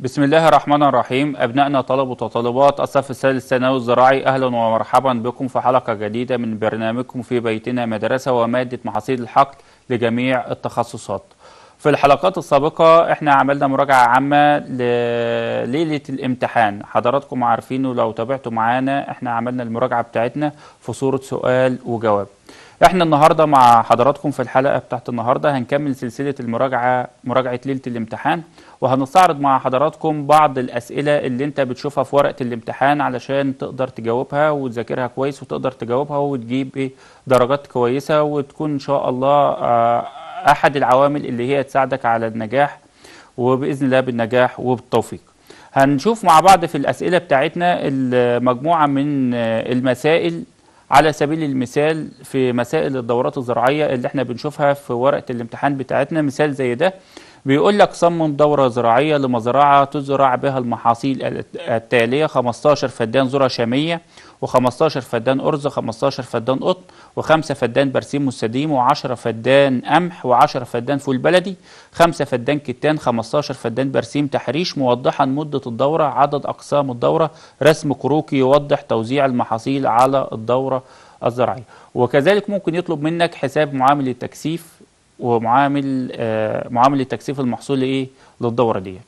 بسم الله الرحمن الرحيم أبنائنا طلبة وطالبات الصف الثالث الثانوي الزراعي أهلا ومرحبا بكم في حلقة جديدة من برنامجكم في بيتنا مدرسة ومادة محاصيل الحقل لجميع التخصصات في الحلقات السابقة احنا عملنا مراجعة عامة لليلة الامتحان حضراتكم عارفينه لو تابعتوا معانا احنا عملنا المراجعة بتاعتنا في صورة سؤال وجواب احنا النهاردة مع حضراتكم في الحلقة بتاعت النهاردة هنكمل سلسلة المراجعة مراجعة ليلة الامتحان وهنستعرض مع حضراتكم بعض الأسئلة اللي انت بتشوفها في ورقة الامتحان علشان تقدر تجاوبها وتذاكرها كويس وتقدر تجاوبها وتجيب ايه درجات كويسة وتكون إن شاء الله آه، أحد العوامل اللي هي تساعدك على النجاح وبإذن الله بالنجاح وبالتوفيق هنشوف مع بعض في الأسئلة بتاعتنا مجموعة من آه، المسائل على سبيل المثال في مسائل الدورات الزراعية اللي احنا بنشوفها في ورقة الامتحان بتاعتنا مثال زي ده بيقول لك صمم دورة زراعية لمزرعة تزرع بها المحاصيل التالية 15 فدان ذرة شامية و15 فدان أرز 15 فدان قطن و5 فدان برسيم مستديم و10 فدان قمح و10 فدان فول بلدي 5 فدان كتان 15 فدان برسيم تحريش موضحا مدة الدورة عدد أقسام الدورة رسم كروكي يوضح توزيع المحاصيل على الدورة الزراعية وكذلك ممكن يطلب منك حساب معامل التكثيف ومعامل آه، معامل التكثيف المحصول لايه للدوره ديت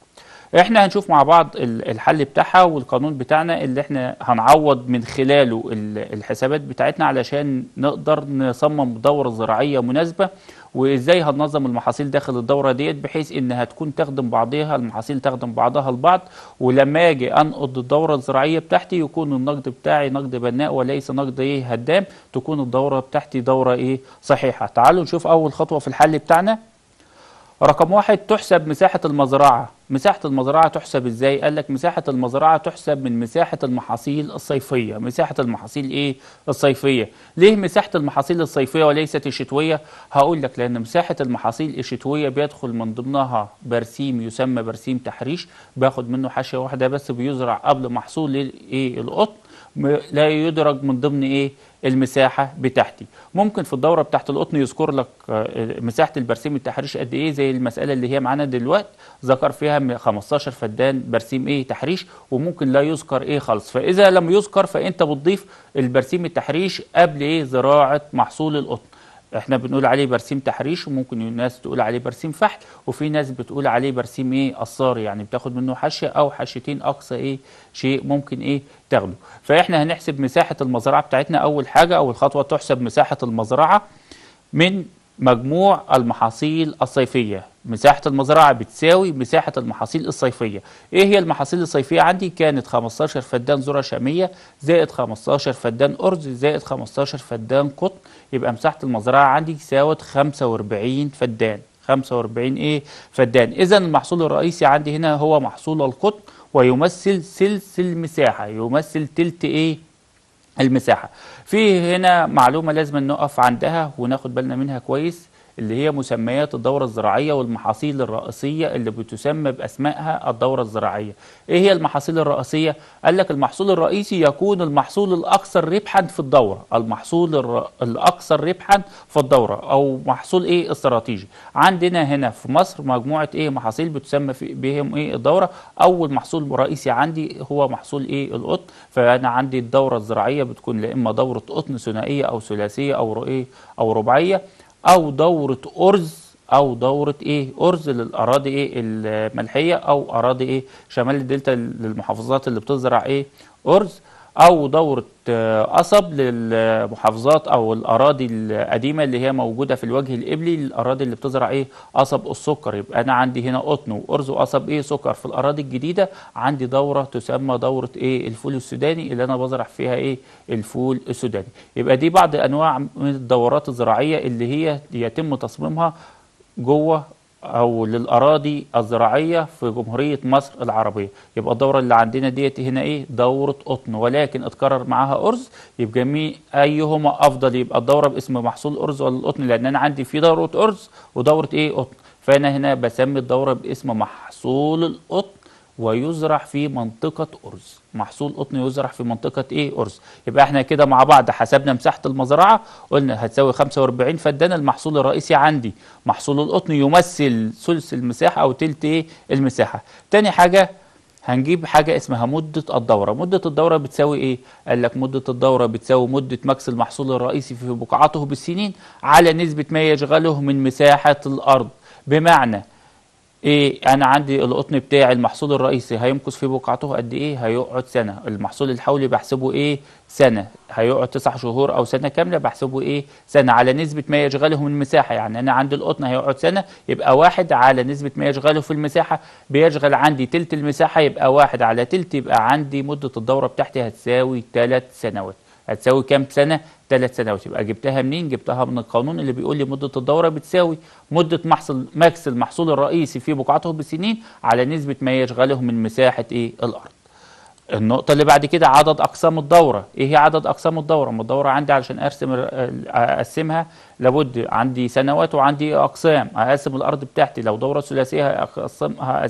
احنا هنشوف مع بعض الحل بتاعها والقانون بتاعنا اللي احنا هنعوض من خلاله الحسابات بتاعتنا علشان نقدر نصمم دورة زراعية مناسبة وازاي هننظم المحاصيل داخل الدورة ديت بحيث انها تكون تخدم بعضها المحاصيل تخدم بعضها البعض ولما اجي انقض الدورة الزراعية بتاعتي يكون النقد بتاعي نقد بناء وليس نقد ايه هدام تكون الدورة بتاعتي دورة ايه صحيحة تعالوا نشوف اول خطوة في الحل بتاعنا رقم واحد تحسب مساحة المزرعة مساحة المزرعة تحسب ازاي؟ قال لك مساحة المزرعة تحسب من مساحة المحاصيل الصيفية، مساحة المحاصيل ايه؟ الصيفية، ليه مساحة المحاصيل الصيفية وليست الشتوية؟ هقول لك لأن مساحة المحاصيل الشتوية بيدخل من ضمنها برسيم يسمى برسيم تحريش، باخد منه حاشية واحدة بس بيزرع قبل محصول الايه؟ القطن، لا يدرج من ضمن ايه؟ المساحه بتاعتي ممكن في الدوره بتاعت القطن يذكر لك آه، مساحه البرسيم التحريش قد ايه زي المساله اللي هي معانا دلوقتي ذكر فيها 15 فدان برسيم ايه تحريش وممكن لا يذكر ايه خالص فاذا لم يذكر فانت بتضيف البرسيم التحريش قبل ايه زراعه محصول القطن احنا بنقول عليه برسيم تحريش وممكن الناس تقول عليه برسيم فحل وفي ناس بتقول عليه برسيم ايه قصار يعني بتاخد منه حشه او حشتين اقصى ايه شيء ممكن ايه تاخده فاحنا هنحسب مساحه المزرعه بتاعتنا اول حاجه اول خطوه تحسب مساحه المزرعه من مجموع المحاصيل الصيفية مساحة المزرعة بتساوي مساحة المحاصيل الصيفية إيه هي المحاصيل الصيفية عندي؟ كانت 15 فدان ذرة شامية زائد 15 فدان أرز زائد 15 فدان قطن يبقى مساحة المزرعة عندي ساوت 45 فدان 45 إيه فدان إذا المحصول الرئيسي عندي هنا هو محصول القطن ويمثل سلسل المساحة يمثل تلت إيه المساحة في هنا معلومة لازم نقف عندها وناخد بالنا منها كويس اللي هي مسميات الدورة الزراعية والمحاصيل الرئيسية اللي بتسمى بأسمائها الدورة الزراعية إيه هي المحاصيل الرئيسية؟ قال لك المحصول الرئيسي يكون المحصول الأكثر ربحا في الدورة المحصول الر... الأكثر ربحا في الدورة أو محصول إيه استراتيجي عندنا هنا في مصر مجموعة إيه محاصيل بتسمى في... بهم إيه الدورة أول محصول رئيسي عندي هو محصول إيه القطن فأنا عندي الدورة الزراعية بتكون لإما دورة قطن ثنائية أو ثلاثية أو رؤية أو رباعية او دوره ارز او دوره ايه ارز للاراضي ايه الملحيه او اراضي ايه شمال الدلتا للمحافظات اللي بتزرع ايه ارز او دوره آه، قصب للمحافظات او الاراضي القديمه اللي هي موجوده في الوجه القبلي الاراضي اللي بتزرع ايه قصب السكر يبقى انا عندي هنا قطن وارز وقصب ايه سكر في الاراضي الجديده عندي دوره تسمى دوره ايه الفول السوداني اللي انا بزرع فيها ايه الفول السوداني يبقى دي بعض انواع من الدورات الزراعيه اللي هي يتم تصميمها جوه او للاراضي الزراعيه في جمهوريه مصر العربيه يبقى الدوره اللي عندنا ديت هنا ايه دوره قطن ولكن اتكرر معاها ارز يبقى مين ايهما افضل يبقى الدوره باسم محصول ارز ولا القطن لان انا عندي في دوره ارز ودوره ايه قطن فانا هنا بسمي الدوره باسم محصول القطن ويزرع في منطقه ارز محصول قطن يزرع في منطقة ايه أرز يبقى احنا كده مع بعض حسبنا مساحة المزرعة قلنا هتساوي 45 فدان المحصول الرئيسي عندي محصول القطن يمثل ثلث المساحة أو تلت ايه المساحة تاني حاجة هنجيب حاجة اسمها مدة الدورة مدة الدورة بتساوي ايه؟ قال لك مدة الدورة بتساوي مدة مكس المحصول الرئيسي في بقعته بالسنين على نسبة ما يشغله من مساحة الأرض بمعنى ايه انا عندي القطن بتاعي المحصول الرئيسي هيمكث في بقعته قد ايه هيقعد سنه المحصول الحولي بحسبه ايه سنه هيقعد تسع شهور او سنه كامله بحسبه ايه سنه على نسبه ما يشغله من المساحه يعني انا عندي القطن هيقعد سنه يبقى واحد على نسبه ما يشغله في المساحه بيشغل عندي تلت المساحه يبقى واحد على تلت يبقى عندي مده الدوره بتاعتي هتساوي ثلاث سنوات هتساوي كام سنه ثلاث سنوات يبقى جبتها منين؟ جبتها من القانون اللي بيقول لي مده الدوره بتساوي مده محصل ماكس المحصول الرئيسي في بقعته بسنين على نسبه ما يشغله من مساحه ايه؟ الارض. النقطة اللي بعد كده عدد أقسام الدورة، إيه هي عدد أقسام الدورة؟ ما الدورة عندي علشان أرسم أقسمها لابد عندي سنوات وعندي أقسام، هقسم الأرض بتاعتي لو دورة ثلاثية هقسمها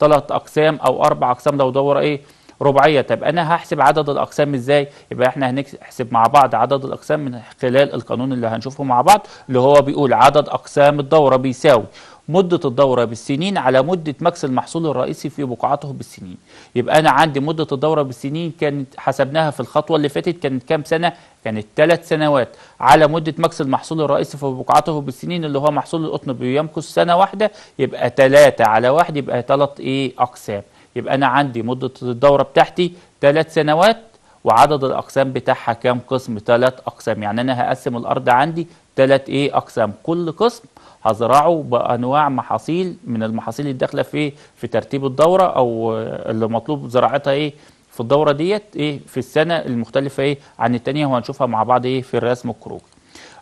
ثلاث أقسام أو أربع أقسام لو دورة إيه؟ رباعيه طب انا هحسب عدد الاقسام ازاي يبقى احنا هنحسب مع بعض عدد الاقسام من خلال القانون اللي هنشوفه مع بعض اللي هو بيقول عدد اقسام الدوره بيساوي مدة الدورة بالسنين على مدة مكس المحصول الرئيسي في بقعته بالسنين يبقى أنا عندي مدة الدورة بالسنين كانت حسبناها في الخطوة اللي فاتت كانت كام سنة كانت ثلاث سنوات على مدة مكس المحصول الرئيسي في بقعته بالسنين اللي هو محصول القطن بيمكس سنة واحدة يبقى ثلاثة على واحد يبقى ثلاث إيه أقسام يبقى أنا عندي مدة الدورة بتاعتي ثلاث سنوات وعدد الأقسام بتاعها كام قسم؟ ثلاث أقسام يعني أنا هقسم الأرض عندي ثلاث إيه أقسام كل قسم هزرعه بانواع محاصيل من المحاصيل اللي داخله في في ترتيب الدوره او اللي مطلوب زراعتها ايه في الدوره ديت ايه في السنه المختلفه ايه عن الثانيه وهنشوفها مع بعض ايه في الرسم الكروكي.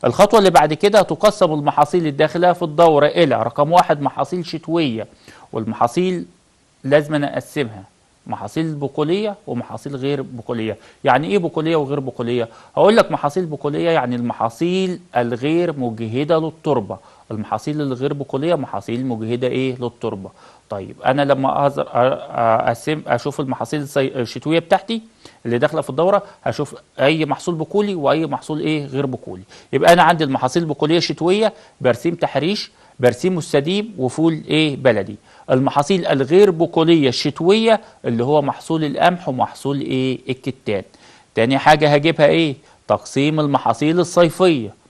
الخطوه اللي بعد كده تقسم المحاصيل الداخله في الدوره الى رقم واحد محاصيل شتويه والمحاصيل لازم أنا أقسمها محاصيل بقولية ومحاصيل غير بقولية يعني إيه بقولية وغير بقولية؟ هقول لك محاصيل بقولية يعني المحاصيل الغير مجهدة للتربة المحاصيل الغير بقولية محاصيل مجهدة إيه للتربة طيب أنا لما أقسم أشوف المحاصيل الشتوية بتاعتي اللي داخلة في الدورة هشوف أي محصول بقولي وأي محصول إيه غير بقولي يبقى أنا عندي المحاصيل البقولية الشتوية برسيم تحريش برسيم مستديم وفول إيه بلدي المحاصيل الغير بقولية الشتوية اللي هو محصول القمح ومحصول ايه الكتان تاني حاجة هجيبها ايه تقسيم المحاصيل الصيفية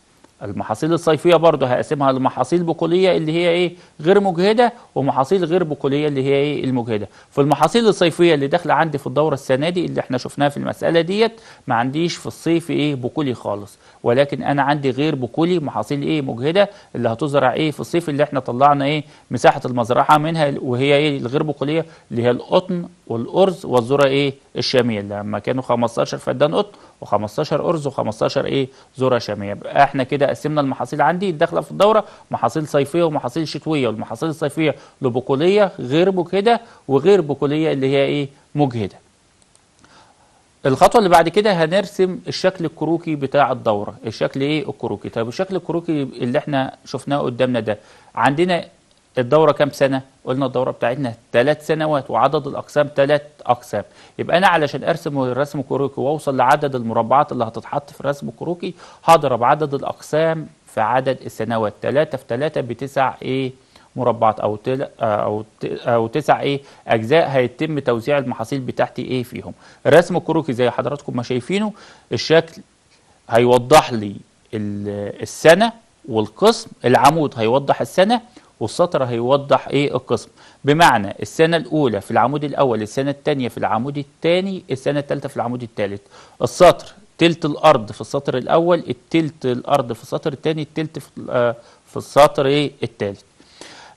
المحاصيل الصيفية برضه هقسمها لمحاصيل بقولية اللي هي ايه غير مجهدة ومحاصيل غير بقولية اللي هي ايه المجهدة فالمحاصيل الصيفية اللي داخلة عندي في الدورة السنة دي اللي احنا شفناها في المسألة ديت ما عنديش في الصيف ايه بقولي خالص ولكن انا عندي غير بقولي محاصيل ايه مجهده اللي هتزرع ايه في الصيف اللي احنا طلعنا ايه مساحه المزرعه منها وهي ايه الغير بقوليه اللي هي القطن والارز والذره ايه الشاميه لما كانوا 15 فدان قطن و15 ارز و15 ايه ذره شاميه يبقى احنا كده قسمنا المحاصيل عندي الداخله في الدوره محاصيل صيفيه ومحاصيل شتويه والمحاصيل الصيفيه لبقوليه غير مجهده وغير بقوليه اللي هي ايه مجهده الخطوة اللي بعد كده هنرسم الشكل الكروكي بتاع الدورة الشكل ايه الكروكي طيب الشكل الكروكي اللي احنا شفناه قدامنا ده عندنا الدورة كام سنة قلنا الدورة بتاعتنا ثلاث سنوات وعدد الأقسام ثلاث أقسام يبقى أنا علشان أرسم الرسم الكروكي وأوصل لعدد المربعات اللي هتتحط في الرسم الكروكي هضرب عدد الأقسام في عدد السنوات ثلاثة في ثلاثة بتسع ايه مربعات او تل او او تسع ايه اجزاء هيتم توزيع المحاصيل بتاعتي ايه فيهم رسم الكروكي زي حضراتكم ما شايفينه الشكل هيوضح لي السنه والقسم العمود هيوضح السنه والسطر هيوضح ايه القسم بمعنى السنه الاولى في العمود الاول السنه الثانيه في العمود الثاني السنه الثالثه في العمود الثالث السطر تلت الارض في السطر الاول التلت الارض في السطر الثاني التلت في, آه، في السطر ايه الثالث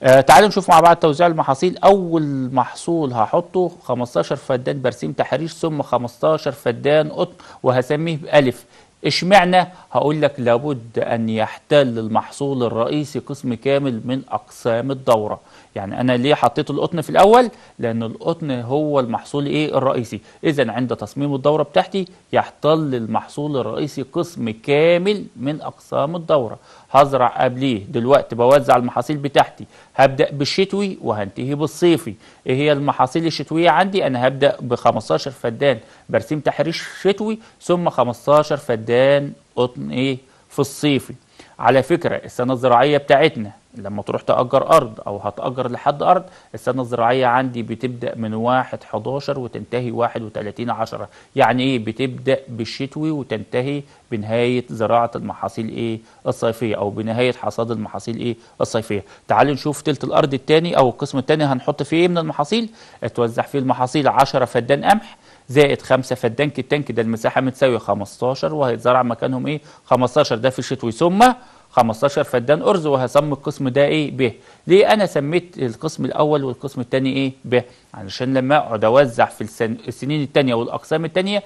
آه تعالوا نشوف مع بعض توزيع المحاصيل اول محصول هحطه 15 فدان برسيم تحرير ثم 15 فدان قطن وهسميه بالف اشمعنى هقول لك لابد ان يحتل المحصول الرئيسي قسم كامل من اقسام الدوره يعني انا ليه حطيت القطن في الاول لان القطن هو المحصول ايه الرئيسي اذا عند تصميم الدوره بتاعتي يحتل المحصول الرئيسي قسم كامل من اقسام الدوره هزرع قبليه دلوقتي بوزع المحاصيل بتاعتي هبدا بالشتوي وهنتهي بالصيفي ايه هي المحاصيل الشتويه عندي انا هبدا ب 15 فدان برسيم تحريش شتوي ثم 15 فدان قطن ايه في الصيفي على فكره السنه الزراعيه بتاعتنا لما تروح تأجر أرض أو هتأجر لحد أرض السنة الزراعية عندي بتبدأ من 1 11 وتنتهي 31 10 يعني إيه بتبدأ بالشتوي وتنتهي بنهاية زراعة المحاصيل إيه الصيفية أو بنهاية حصاد المحاصيل إيه الصيفية تعال نشوف تلت الأرض الثاني أو القسم الثاني هنحط فيه إيه من المحاصيل اتوزع فيه المحاصيل 10 فدان قمح زائد 5 فدان كتان كده المساحة متساوية 15 وهيتزرع مكانهم إيه 15 ده في الشتوي ثم 15 فدان أرز وهسمي القسم ده إيه ب ليه أنا سميت القسم الأول والقسم الثاني إيه ب علشان لما أقعد أوزع في السنين الثانية والأقسام الثانية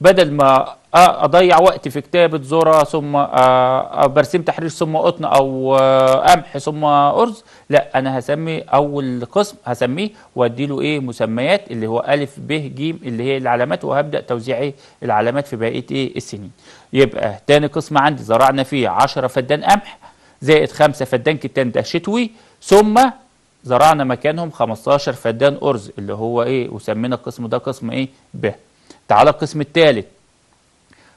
بدل ما اضيع وقتي في كتابه ذره ثم برسيم تحرير ثم قطن او قمح ثم ارز لا انا هسمي اول قسم هسميه وادي له ايه مسميات اللي هو الف ب ج اللي هي العلامات وهبدا توزيع ايه العلامات في بقيه ايه السنين يبقى تاني قسم عندي زرعنا فيه 10 فدان قمح زائد 5 فدان كتان ده شتوي ثم زرعنا مكانهم 15 فدان ارز اللي هو ايه وسمينا القسم ده قسم ايه ب تعالى القسم الثالث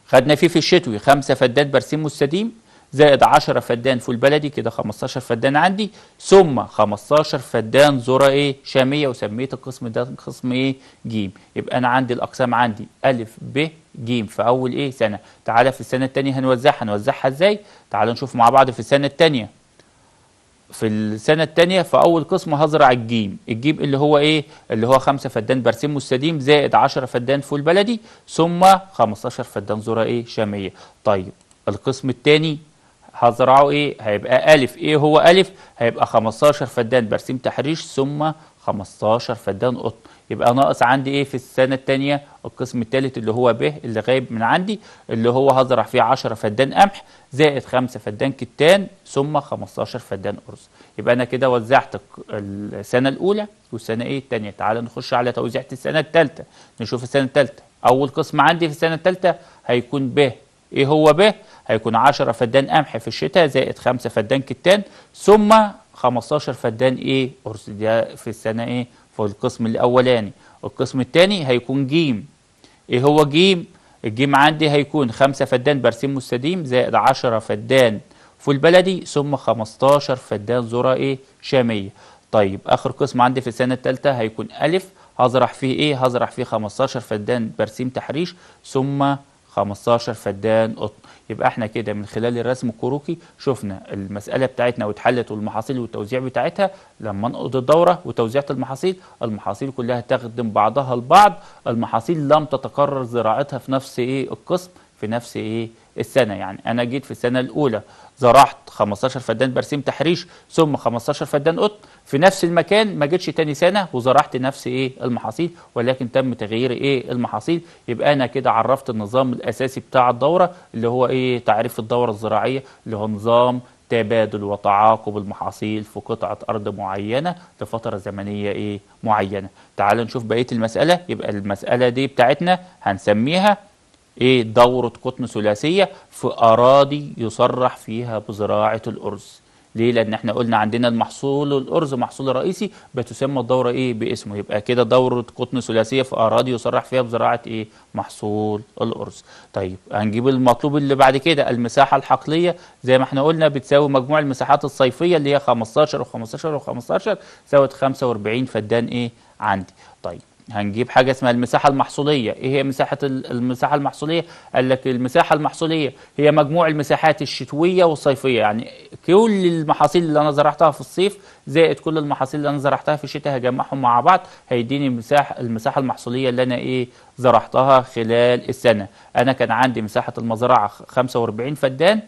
خدنا فيه في الشتوي 5 فدان برسيم مستديم زائد 10 فدان فول بلدي كده 15 فدان عندي ثم 15 فدان ذره ايه شاميه وسميت القسم ده قسم ايه جيم يبقى انا عندي الاقسام عندي ا ب ج في اول ايه سنه تعالى في السنه الثانيه هنوزعها هنوزعها ازاي تعالى نشوف مع بعض في السنه الثانيه في السنة الثانية في أول قسم هزرع الجيم الجيم اللي هو إيه اللي هو 5 فدان برسيم مستديم زائد 10 فدان فول بلدي ثم 15 فدان ذرة إيه شامية طيب القسم الثاني هزرعه إيه هيبقى ألف إيه هو ألف هيبقى 15 فدان برسيم تحريش ثم 15 فدان قطن يبقى ناقص عندي ايه في السنه الثانيه القسم الثالث اللي هو ب اللي غايب من عندي اللي هو هزرع فيه 10 فدان قمح زائد 5 فدان كتان ثم 15 فدان ارز يبقى انا كده وزعت السنه الاولى والسنه ايه الثانيه تعال نخش على توزيعه السنه الثالثه نشوف السنه الثالثه اول قسم عندي في السنه الثالثه هيكون ب ايه هو ب هيكون 10 فدان قمح في الشتاء زائد 5 فدان كتان ثم 15 فدان ايه ارز ده في السنه ايه فالقسم الأولاني القسم الثاني هيكون جيم إيه هو جيم؟ الجيم عندي هيكون 5 فدان برسيم مستديم زائد 10 فدان فول بلدي ثم 15 فدان ذرة إيه؟ شامية طيب آخر قسم عندي في السنة الثالثة هيكون ألف هزرح فيه إيه؟ هزرح فيه 15 فدان برسيم تحريش ثم 15 فدان قطن يبقى احنا كده من خلال الرسم الكروكي شفنا المسألة بتاعتنا واتحلت والمحاصيل والتوزيع بتاعتها لما نقض الدورة وتوزيعة المحاصيل المحاصيل كلها تخدم بعضها البعض المحاصيل لم تتكرر زراعتها في نفس ايه القسم في نفس ايه السنة يعني أنا جيت في السنة الأولى زرعت 15 فدان برسيم تحريش ثم 15 فدان قطن في نفس المكان ما جيتش تاني سنة وزرعت نفس إيه المحاصيل ولكن تم تغيير إيه المحاصيل يبقى أنا كده عرفت النظام الأساسي بتاع الدورة اللي هو إيه تعريف الدورة الزراعية اللي هو نظام تبادل وتعاقب المحاصيل في قطعة أرض معينة لفترة زمنية إيه معينة تعال نشوف بقية المسألة يبقى المسألة دي بتاعتنا هنسميها ايه دوره قطن ثلاثيه في اراضي يصرح فيها بزراعه الارز ليه لان احنا قلنا عندنا المحصول الارز محصول رئيسي بتسمى الدوره ايه باسمه يبقى كده دوره قطن ثلاثيه في اراضي يصرح فيها بزراعه ايه محصول الارز طيب هنجيب المطلوب اللي بعد كده المساحه الحقليه زي ما احنا قلنا بتساوي مجموع المساحات الصيفيه اللي هي 15 و15 و15 تساوي 45 فدان ايه عندي طيب هنجيب حاجة اسمها المساحة المحصولية ايه هي مساحة المساحة المحصولية قال لك المساحة المحصولية هي مجموع المساحات الشتوية والصيفية يعني كل المحاصيل اللي انا زرعتها في الصيف زائد كل المحاصيل اللي انا زرعتها في الشتاء هجمعهم مع بعض هيديني المساحة المساحة المحصولية اللي انا ايه زرعتها خلال السنة انا كان عندي مساحة المزرعة 45 فدان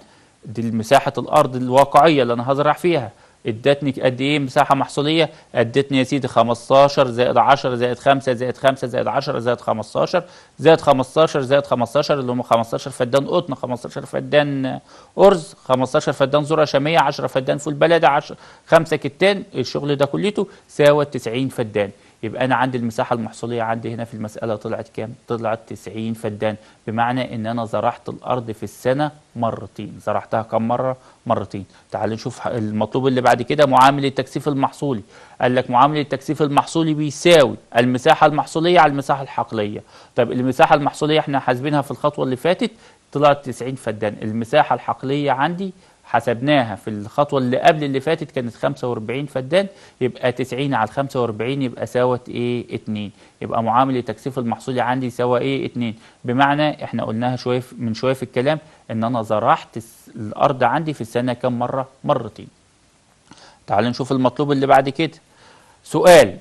دي مساحة الارض الواقعية اللي انا هزرع فيها ادتني قد ايه مساحه محصوليه ادتني يا سيدي 15 زائد 10 زائد 5 زائد 5 زائد 10 زائد 15 زائد 15 زائد 15 اللي هم 15 فدان قطن 15 فدان ارز 15 فدان ذره شاميه 10 فدان فول بلدي 10 5 كتان الشغل ده كليته ساوى 90 فدان يبقى انا عندي المساحه المحصوليه عندي هنا في المساله طلعت كام طلعت 90 فدان بمعنى ان انا زرعت الارض في السنه مرتين زرعتها كم مره مرتين تعال نشوف المطلوب اللي بعد كده معامل التكثيف المحصولي قال لك معامل التكثيف المحصولي بيساوي المساحه المحصوليه على المساحه الحقليه طب المساحه المحصوليه احنا حاسبينها في الخطوه اللي فاتت طلعت 90 فدان المساحه الحقليه عندي حسبناها في الخطوة اللي قبل اللي فاتت كانت 45 فدان يبقى 90 على 45 يبقى ساوت ايه 2 يبقى معامل التكثيف المحصول عندي سوا ايه 2 بمعنى احنا قلناها شوية من شوية في الكلام ان انا زرعت الارض عندي في السنة كم مرة مرتين تعال نشوف المطلوب اللي بعد كده سؤال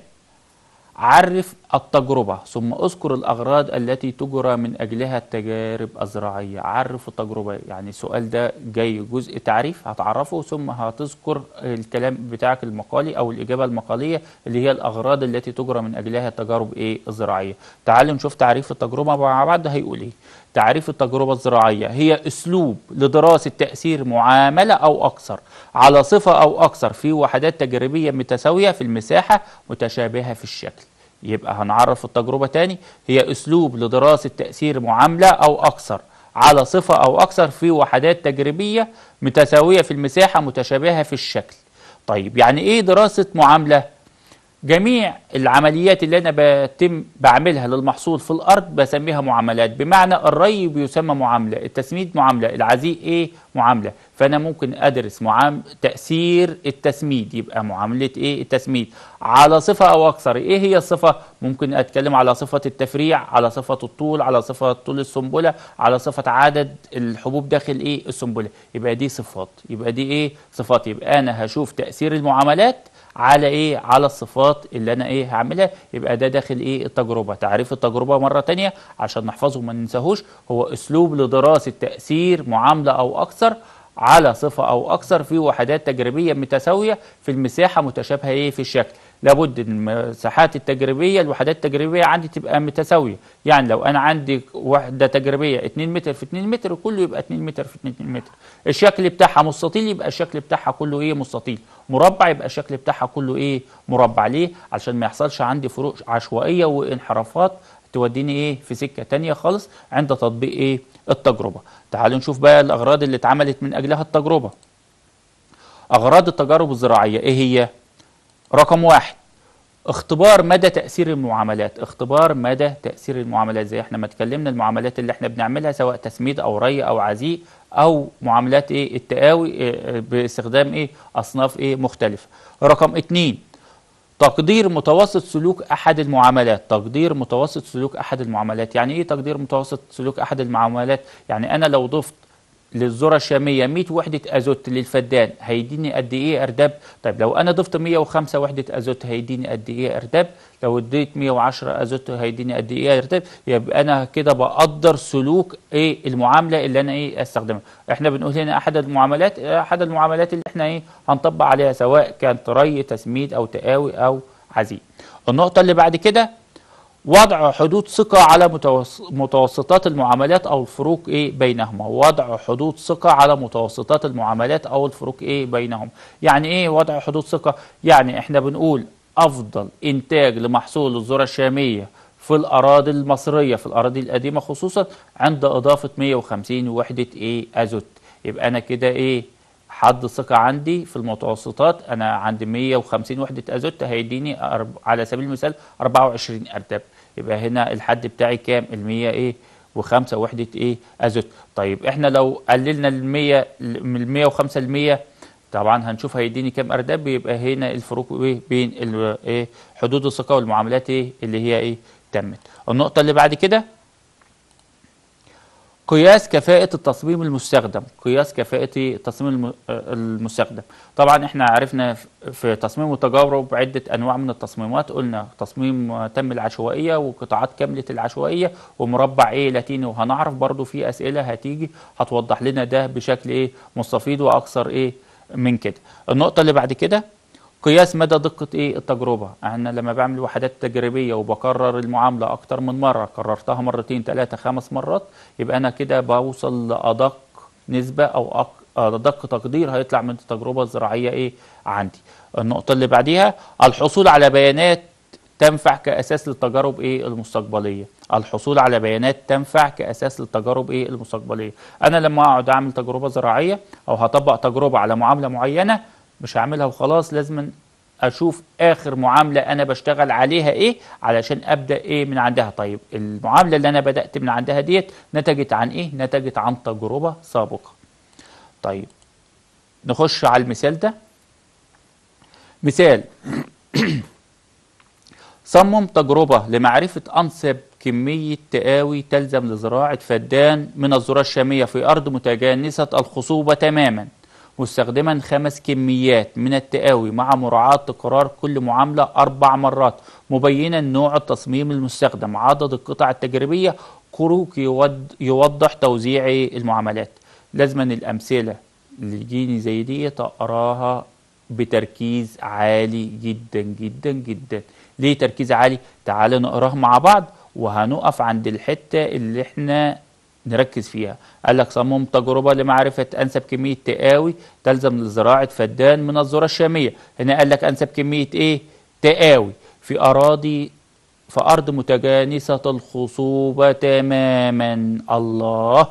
عرف التجربة ثم اذكر الأغراض التي تجرى من أجلها التجارب الزراعية عرف التجربة يعني السؤال ده جاي جزء تعريف هتعرفه ثم هتذكر الكلام بتاعك المقالي أو الإجابة المقالية اللي هي الأغراض التي تجرى من أجلها التجارب إيه الزراعية تعالوا نشوف تعريف التجربة مع بعض هيقول إيه تعريف التجربة الزراعية هي أسلوب لدراسة تأثير معاملة أو أكثر على صفة أو أكثر في وحدات تجريبية متساوية في المساحة متشابهة في الشكل يبقى هنعرف التجربة تاني هي أسلوب لدراسة تأثير معاملة أو أكثر على صفة أو أكثر في وحدات تجريبية متساوية في المساحة متشابهة في الشكل طيب يعني إيه دراسة معاملة؟ جميع العمليات اللي أنا بتم بعملها للمحصول في الأرض بسميها معاملات بمعنى الري بيسمى معاملة التسميد معاملة العزيء إيه معاملة فأنا ممكن أدرس معام... تأثير التسميد يبقى معاملة إيه التسميد على صفة أو أكثر إيه هي الصفة ممكن أتكلم على صفة التفريع على صفة الطول على صفة طول السنبلة على صفة عدد الحبوب داخل إيه السنبلة يبقى دي صفات يبقى دي إيه صفات يبقى أنا هشوف تأثير المعاملات على ايه على الصفات اللي انا ايه هعملها يبقى ده داخل ايه التجربه تعريف التجربه مره تانية عشان نحفظه وما ننساهوش هو اسلوب لدراسه تاثير معامله او اكثر على صفه او اكثر في وحدات تجريبيه متساويه في المساحه متشابهه ايه في الشكل لابد ان المساحات التجريبيه الوحدات التجريبيه عندي تبقى متساويه يعني لو انا عندي وحده تجريبيه 2 متر في 2 متر كله يبقى 2 متر في 2 متر الشكل بتاعها مستطيل يبقى الشكل بتاعها كله ايه مستطيل مربع يبقى الشكل بتاعها كله ايه مربع ليه عشان ما يحصلش عندي فروق عشوائيه وانحرافات توديني ايه في سكه تانية خالص عند تطبيق ايه التجربه تعالوا نشوف بقى الاغراض اللي اتعملت من اجلها التجربه اغراض التجارب الزراعيه ايه هي رقم واحد اختبار مدى تأثير المعاملات اختبار مدى تأثير المعاملات زي احنا ما اتكلمنا المعاملات اللي احنا بنعملها سواء تسميد او ري او عزيء او معاملات ايه التقاوي إيه،, ايه باستخدام ايه اصناف ايه مختلفة رقم اتنين تقدير متوسط سلوك احد المعاملات تقدير متوسط سلوك احد المعاملات يعني ايه تقدير متوسط سلوك احد المعاملات يعني انا لو ضفت للذره الشاميه 100 وحده ازوت للفدان هيديني قد ايه ارداب طيب لو انا ضفت 105 وحده ازوت هيديني قد ايه ارداب لو اديت 110 ازوت هيديني قد ايه ارداب يبقى انا كده بقدر سلوك ايه المعامله اللي انا ايه استخدمها احنا بنقول هنا احد المعاملات احد المعاملات اللي احنا ايه هنطبق عليها سواء كانت ري تسميد او تقاوي او عزيز النقطه اللي بعد كده وضع حدود ثقة على متوسطات المعاملات أو الفروق إيه بينهما وضع حدود ثقة على متوسطات المعاملات أو الفروق إيه بينهم يعني إيه وضع حدود ثقة يعني إحنا بنقول أفضل إنتاج لمحصول الذرة الشامية في الأراضي المصرية في الأراضي القديمة خصوصا عند إضافة 150 وحدة إيه أزوت يبقى أنا كده إيه حد ثقة عندي في المتوسطات أنا عندي 150 وحدة أزوت هيديني على سبيل المثال 24 أرداب يبقى هنا الحد بتاعي كام؟ ال 100 ايه؟ و5 وحدة ايه؟ ازوت. طيب احنا لو قللنا ال 100 من ال 105 ل 100 طبعا هنشوف هيديني كام ارداب يبقى هنا الفروق ايه؟ بين ايه؟ حدود الثقة والمعاملات ايه؟ اللي هي ايه؟ تمت. النقطة اللي بعد كده قياس كفاءة التصميم المستخدم قياس كفاءة التصميم المستخدم طبعا احنا عرفنا في تصميم وتجارب عدة أنواع من التصميمات قلنا تصميم تم العشوائية وقطاعات كاملة العشوائية ومربع ايه لاتيني وهنعرف برضو في أسئلة هتيجي هتوضح لنا ده بشكل ايه مستفيض وأكثر ايه من كده النقطة اللي بعد كده قياس مدى دقة ايه التجربة انا لما بعمل وحدات تجريبية وبكرر المعاملة اكتر من مرة كررتها مرتين ثلاثة خمس مرات يبقى انا كده بوصل لادق نسبة او ادق تقدير هيطلع من التجربة الزراعية ايه عندي النقطة اللي بعديها الحصول على بيانات تنفع كأساس للتجارب إيه المستقبلية الحصول على بيانات تنفع كأساس للتجارب إيه المستقبلية أنا لما أقعد أعمل تجربة زراعية أو هطبق تجربة على معاملة معينة مش هعملها وخلاص لازم اشوف اخر معامله انا بشتغل عليها ايه علشان ابدا ايه من عندها طيب المعامله اللي انا بدات من عندها ديت نتجت عن ايه نتجت عن تجربه سابقه طيب نخش على المثال ده مثال صمم تجربة لمعرفة أنسب كمية تقاوي تلزم لزراعة فدان من الذرة الشامية في أرض متجانسة الخصوبة تماما مستخدما خمس كميات من التقاوي مع مراعاة تكرار كل معاملة أربع مرات مبينا نوع التصميم المستخدم عدد القطع التجريبية كروك يوضح توزيع المعاملات لازما الأمثلة اللي تجيني زي دي أقراها بتركيز عالي جدا جدا جدا ليه تركيز عالي؟ تعالوا نقراها مع بعض وهنقف عند الحتة اللي احنا نركز فيها قال لك صمم تجربة لمعرفة أنسب كمية تقاوي تلزم لزراعة فدان من الذرة الشامية هنا قال لك أنسب كمية إيه تقاوي في أراضي في أرض متجانسة الخصوبة تماما الله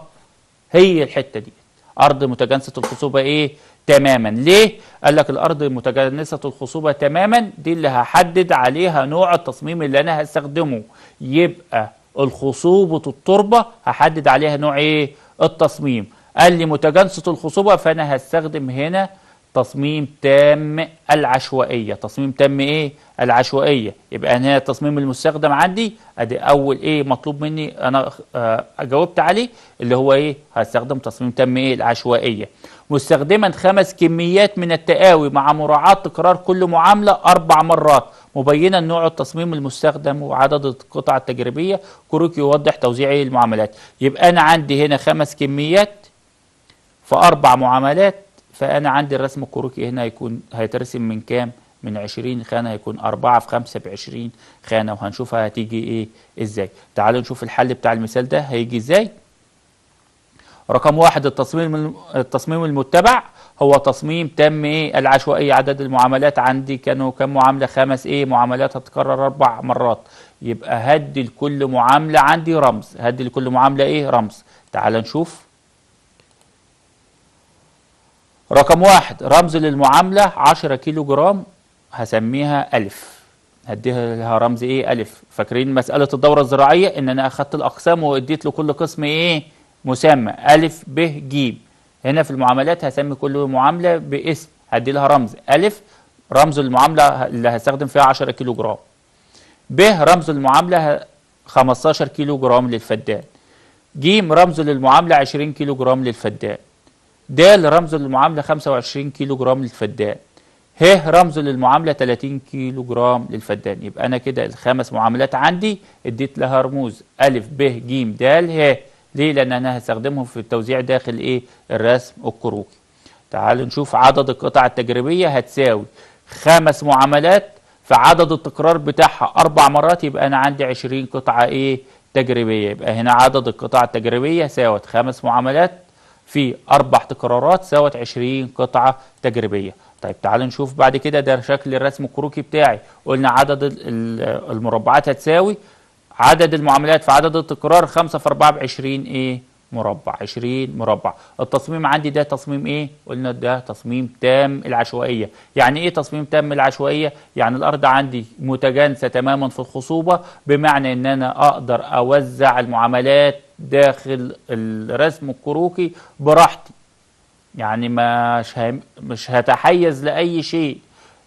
هي الحتة دي أرض متجانسة الخصوبة إيه تماما ليه؟ قال لك الأرض متجانسة الخصوبة تماما دي اللي هحدد عليها نوع التصميم اللي أنا هستخدمه يبقى الخصوبة التربة هحدد عليها نوع ايه التصميم قال لي متجانسة الخصوبة فأنا هستخدم هنا تصميم تام العشوائية تصميم تام ايه العشوائية يبقى هنا التصميم المستخدم عندي ادي اول ايه مطلوب مني انا آه، جاوبت عليه اللي هو ايه هستخدم تصميم تام ايه العشوائية مستخدما خمس كميات من التقاوي مع مراعاة تكرار كل معاملة اربع مرات مبينا نوع التصميم المستخدم وعدد القطع التجريبية كروك يوضح توزيع المعاملات يبقى أنا عندي هنا خمس كميات فأربع معاملات فأنا عندي الرسم الكروكي هنا هيكون هيترسم من كام؟ من 20 خانة هيكون 4 في 5 ب 20 خانة وهنشوفها هتيجي إيه إزاي تعالوا نشوف الحل بتاع المثال ده هيجي إزاي رقم واحد التصميم التصميم المتبع هو تصميم تم ايه العشوائيه عدد المعاملات عندي كانوا كم معامله خمس ايه معاملات هتتكرر اربع مرات يبقى هدي لكل معامله عندي رمز هدي لكل معامله ايه رمز تعال نشوف رقم واحد رمز للمعامله 10 كيلو جرام هسميها ألف هديها لها رمز ايه ألف فاكرين مسألة الدورة الزراعية ان انا اخدت الاقسام واديت لكل قسم ايه مسمى ألف ب جيم هنا في المعاملات هسمي كل معاملة باسم هدي لها رمز ألف رمز المعاملة اللي هستخدم فيها 10 كيلو جرام ب رمز المعاملة 15 كيلو جرام للفدان ج رمز للمعاملة 20 كيلو جرام للفدان د رمز للمعاملة 25 كيلو جرام للفدان ه رمز للمعاملة 30 كيلو جرام للفدان يبقى أنا كده الخمس معاملات عندي اديت لها رموز أ ب ج د ه ليه لان انا هستخدمهم في التوزيع داخل ايه الرسم الكروكي تعالوا نشوف عدد القطع التجريبيه هتساوي خمس معاملات فعدد التكرار بتاعها اربع مرات يبقى انا عندي 20 قطعه ايه تجريبيه يبقى هنا عدد القطع التجريبيه ساوت خمس معاملات في اربع تكرارات ساوت 20 قطعه تجريبيه طيب تعالوا نشوف بعد كده ده شكل الرسم الكروكي بتاعي قلنا عدد المربعات هتساوي عدد المعاملات في عدد التكرار 5 في 4 ب 20 ايه مربع 20 مربع التصميم عندي ده تصميم ايه قلنا ده تصميم تام العشوائيه يعني ايه تصميم تام العشوائيه يعني الارض عندي متجانسه تماما في الخصوبه بمعنى ان انا اقدر اوزع المعاملات داخل الرسم الكروكي براحتي يعني مش مش هتحيز لاي شيء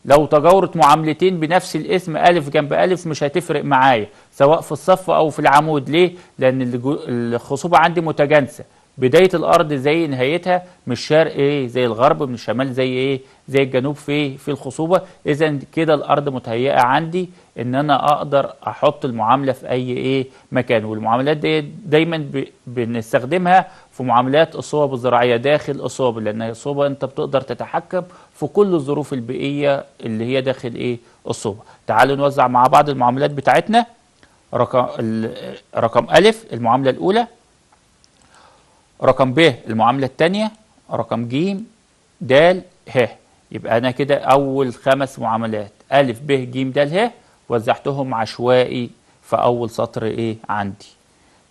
لو تجاورت معاملتين بنفس الاسم ألف جنب ألف مش هتفرق معايا سواء في الصف أو في العمود ليه؟ لأن الخصوبة عندي متجانسة بداية الأرض زي نهايتها من الشرق إيه؟ زي الغرب من الشمال زي إيه؟ زي الجنوب في إيه، في الخصوبة إذا كده الأرض متهيئة عندي إن أنا أقدر أحط المعاملة في أي إيه مكان والمعاملات دي دايما بنستخدمها في معاملات الصوب الزراعية داخل الصوب لأن الصوب أنت بتقدر تتحكم في كل الظروف البيئية اللي هي داخل ايه الصوبة تعالوا نوزع مع بعض المعاملات بتاعتنا رقم رقم ألف المعاملة الأولى رقم ب المعاملة الثانية رقم ج د ه يبقى أنا كده أول خمس معاملات ألف ب ج د ه وزعتهم عشوائي في أول سطر إيه عندي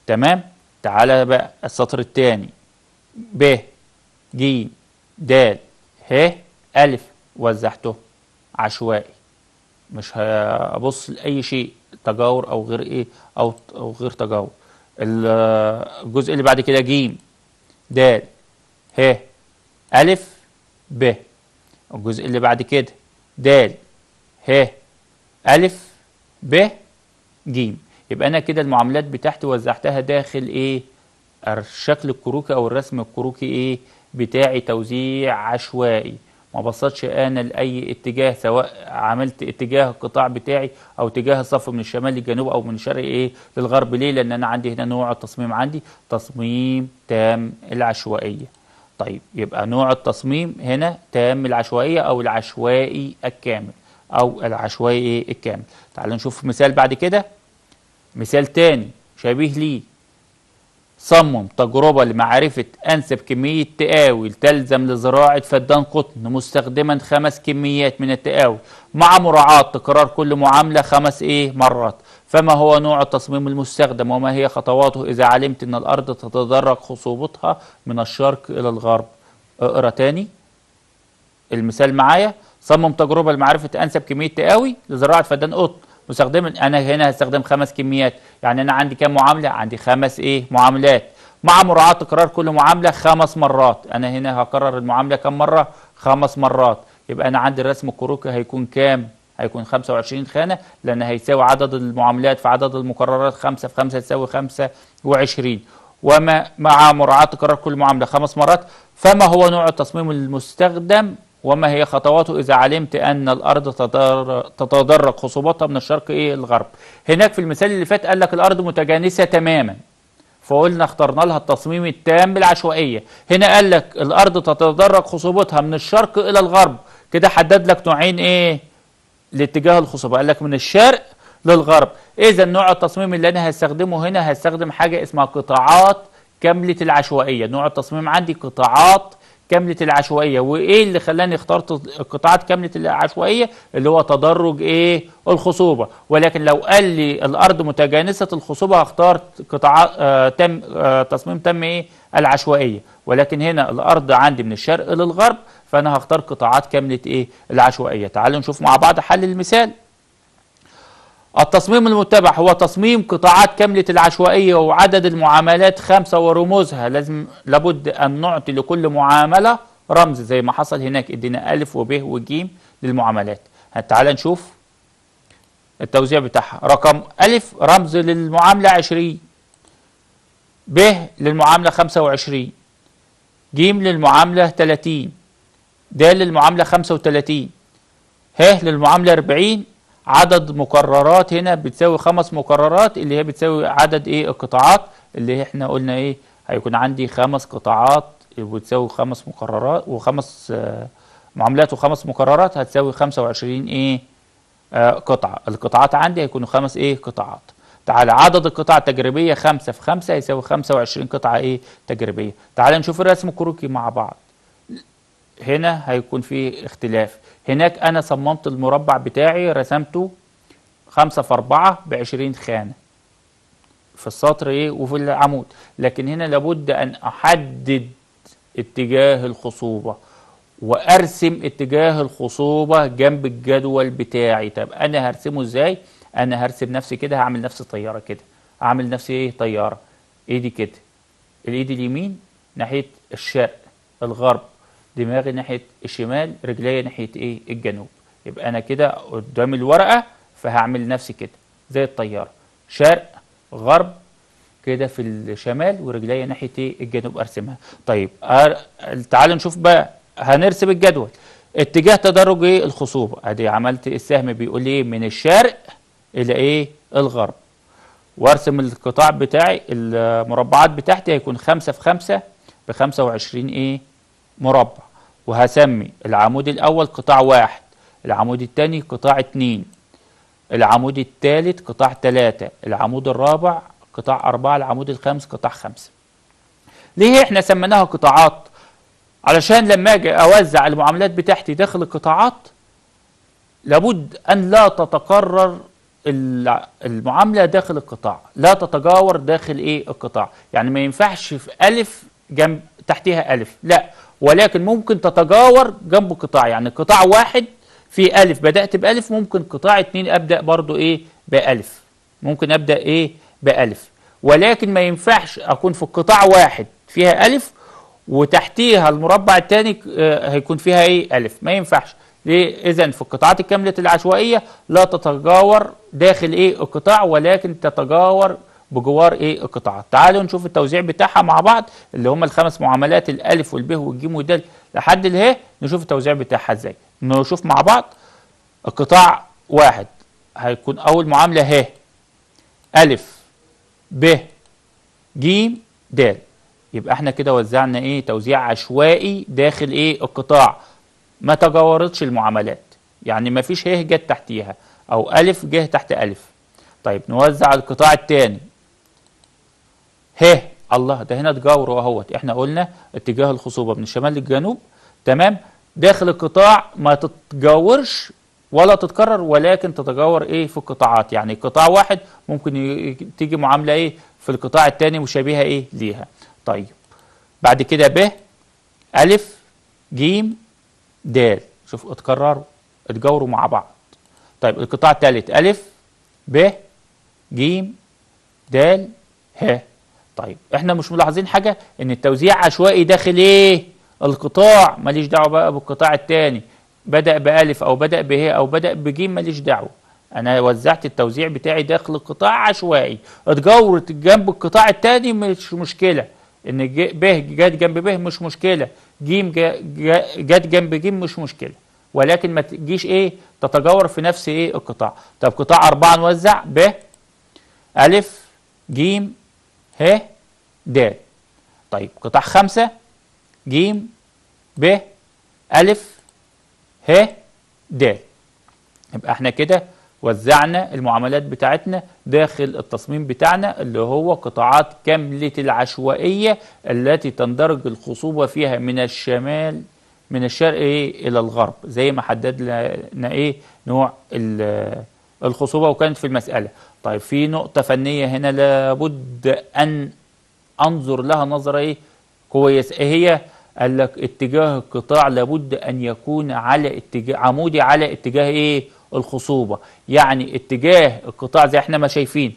تمام تعالى بقى السطر الثاني ب ج د ه ألف وزعته عشوائي مش هبص لأي شيء تجاور أو غير إيه أو, أو غير تجاور الجزء اللي بعد كده جيم د ه ألف ب الجزء اللي بعد كده د ه ألف ب جيم يبقى أنا كده المعاملات بتاعتي وزعتها داخل إيه الشكل الكروكي أو الرسم الكروكي إيه بتاعي توزيع عشوائي ما بصتش انا لاي اتجاه سواء عملت اتجاه القطاع بتاعي او اتجاه الصف من الشمال للجنوب او من الشرق ايه للغرب ليه لان انا عندي هنا نوع التصميم عندي تصميم تام العشوائيه طيب يبقى نوع التصميم هنا تام العشوائيه او العشوائي الكامل او العشوائي إيه الكامل تعال نشوف مثال بعد كده مثال تاني شبيه ليه صمم تجربة لمعرفة أنسب كمية تقاوي تلزم لزراعة فدان قطن مستخدما خمس كميات من التقاوي مع مراعاة تكرار كل معاملة خمس إيه مرات فما هو نوع التصميم المستخدم وما هي خطواته إذا علمت أن الأرض تتدرج خصوبتها من الشرق إلى الغرب اقرأ تاني المثال معايا صمم تجربة لمعرفة أنسب كمية تقاوي لزراعة فدان قطن مستخدما أنا هنا هستخدم خمس كميات يعني انا عندي كام معامله عندي خمس ايه معاملات مع مراعاه تكرار كل معامله خمس مرات انا هنا هكرر المعامله كام مره خمس مرات يبقى انا عندي الرسم الكروكي هيكون كام هيكون 25 خانه لان هيساوي عدد المعاملات في عدد المكررات 5 في 5 تساوي 25 وما مع مراعاه تكرار كل معامله خمس مرات فما هو نوع التصميم المستخدم وما هي خطواته إذا علمت أن الأرض تتدرج خصوبتها من الشرق إيه الغرب هناك في المثال اللي فات قال لك الأرض متجانسة تماما فقلنا اخترنا لها التصميم التام بالعشوائية هنا قال لك الأرض تتدرج خصوبتها من الشرق إلى الغرب كده حدد لك نوعين إيه لاتجاه الخصوبة قال لك من الشرق للغرب إذا نوع التصميم اللي أنا هستخدمه هنا هستخدم حاجة اسمها قطاعات كاملة العشوائية نوع التصميم عندي قطاعات كاملة العشوائية وايه اللي خلاني اخترت قطاعات كاملة العشوائية اللي هو تدرج ايه الخصوبة ولكن لو قال لي الارض متجانسة الخصوبة هختار قطاعات آه تم آه تصميم تم ايه العشوائية ولكن هنا الارض عندي من الشرق للغرب فانا هختار قطاعات كاملة ايه العشوائية تعالوا نشوف مع بعض حل المثال التصميم المتبع هو تصميم قطاعات كاملة العشوائية وعدد المعاملات خمسة ورموزها لازم لابد أن نعطي لكل معاملة رمز زي ما حصل هناك ادينا ألف وب وجيم للمعاملات تعال نشوف التوزيع بتاعها رقم ألف رمز للمعاملة 20 ب للمعاملة 25 ج للمعاملة 30 د للمعاملة 35 ه للمعاملة 40 عدد مكررات هنا بتساوي خمس مكررات اللي هي بتساوي عدد ايه القطاعات اللي احنا قلنا ايه هيكون عندي خمس قطاعات بتساوي خمس مكررات وخمس آه، معاملات وخمس مكررات هتساوي 25 ايه آه، قطعة القطاعات عندي هيكونوا خمس ايه قطاعات تعالى عدد القطع التجريبية 5 في 5 هيساوي 25 قطعة ايه تجريبية تعالى نشوف الرسم الكروكي مع بعض هنا هيكون في اختلاف هناك أنا صممت المربع بتاعي رسمته خمسة في اربعة بعشرين خانة في السطر ايه وفي العمود لكن هنا لابد أن أحدد اتجاه الخصوبة وأرسم اتجاه الخصوبة جنب الجدول بتاعي طب أنا هرسمه إزاي؟ أنا هرسم نفسي كده هعمل نفسي طيارة كده هعمل نفسي ايه طيارة ايدي كده الايد اليمين ناحية الشرق الغرب دماغي ناحية الشمال رجليا ناحية ايه الجنوب يبقى أنا كده قدام الورقة فهعمل نفسي كده زي الطيارة شرق غرب كده في الشمال ورجليا ناحية ايه الجنوب أرسمها طيب تعال نشوف بقى هنرسم الجدول اتجاه تدرج ايه الخصوبة ادي عملت السهم بيقول لي ايه من الشرق الى ايه الغرب وارسم القطاع بتاعي المربعات بتاعتي هيكون 5 في 5 ب 25 ايه مربع وهسمي العمود الأول قطاع واحد العمود الثاني قطاع اتنين العمود الثالث قطاع تلاتة العمود الرابع قطاع أربعة العمود الخامس قطاع خمسة ليه احنا سميناها قطاعات علشان لما اجي اوزع المعاملات بتاعتي داخل القطاعات لابد ان لا تتكرر المعامله داخل القطاع لا تتجاور داخل ايه القطاع يعني ما ينفعش في الف جنب تحتها الف لا ولكن ممكن تتجاور جنب قطاع يعني قطاع واحد في ألف بدأت بألف ممكن قطاع اتنين أبدأ برضو إيه بألف ممكن أبدأ إيه بألف ولكن ما ينفعش أكون في قطاع واحد فيها ألف وتحتيها المربع الثاني آه، هيكون فيها إيه ألف ما ينفعش ليه إذا في القطاعات الكاملة العشوائية لا تتجاور داخل إيه القطاع ولكن تتجاور بجوار ايه القطاعات تعالوا نشوف التوزيع بتاعها مع بعض اللي هم الخمس معاملات الالف والب والجيم والدال لحد اله نشوف التوزيع بتاعها ازاي نشوف مع بعض القطاع واحد هيكون اول معامله ه الف ب جيم د يبقى احنا كده وزعنا ايه توزيع عشوائي داخل ايه القطاع ما تجاورتش المعاملات يعني ما فيش ه جت تحتيها او الف جه تحت الف طيب نوزع القطاع الثاني ه الله ده هنا تجاور اهوت احنا قلنا اتجاه الخصوبه من الشمال للجنوب تمام داخل القطاع ما تتجاورش ولا تتكرر ولكن تتجاور ايه في القطاعات يعني قطاع واحد ممكن تيجي معامله ايه في القطاع الثاني مشابهه ايه ليها طيب بعد كده ب الف جيم د شوف اتكرروا اتجاوروا مع بعض طيب القطاع الثالث الف ب ج د ه طيب احنا مش ملاحظين حاجة ان التوزيع عشوائي داخل ايه القطاع ماليش دعوة بقى بالقطاع الثاني بدأ بألف او بدأ به او بدأ بجيم ماليش دعوة انا وزعت التوزيع بتاعي داخل القطاع عشوائي اتجورت جنب القطاع التاني مش مشكلة ان ب جت جنب ب مش مشكلة جيم جت جنب جيم مش مشكلة ولكن ما تجيش ايه تتجاور في نفس ايه القطاع طب قطاع أربعة نوزع ب ألف جيم ه د طيب قطاع خمسة ج ب ألف ه د يبقى احنا كده وزعنا المعاملات بتاعتنا داخل التصميم بتاعنا اللي هو قطاعات كاملة العشوائية التي تندرج الخصوبة فيها من الشمال من الشرق إيه إلى الغرب زي ما حددنا إيه نوع الـ الخصوبة وكانت في المسألة طيب في نقطة فنية هنا لابد أن أنظر لها نظرة إيه كويس إيه هي قال لك اتجاه القطاع لابد أن يكون على اتجاه عمودي على اتجاه إيه الخصوبة يعني اتجاه القطاع زي احنا ما شايفين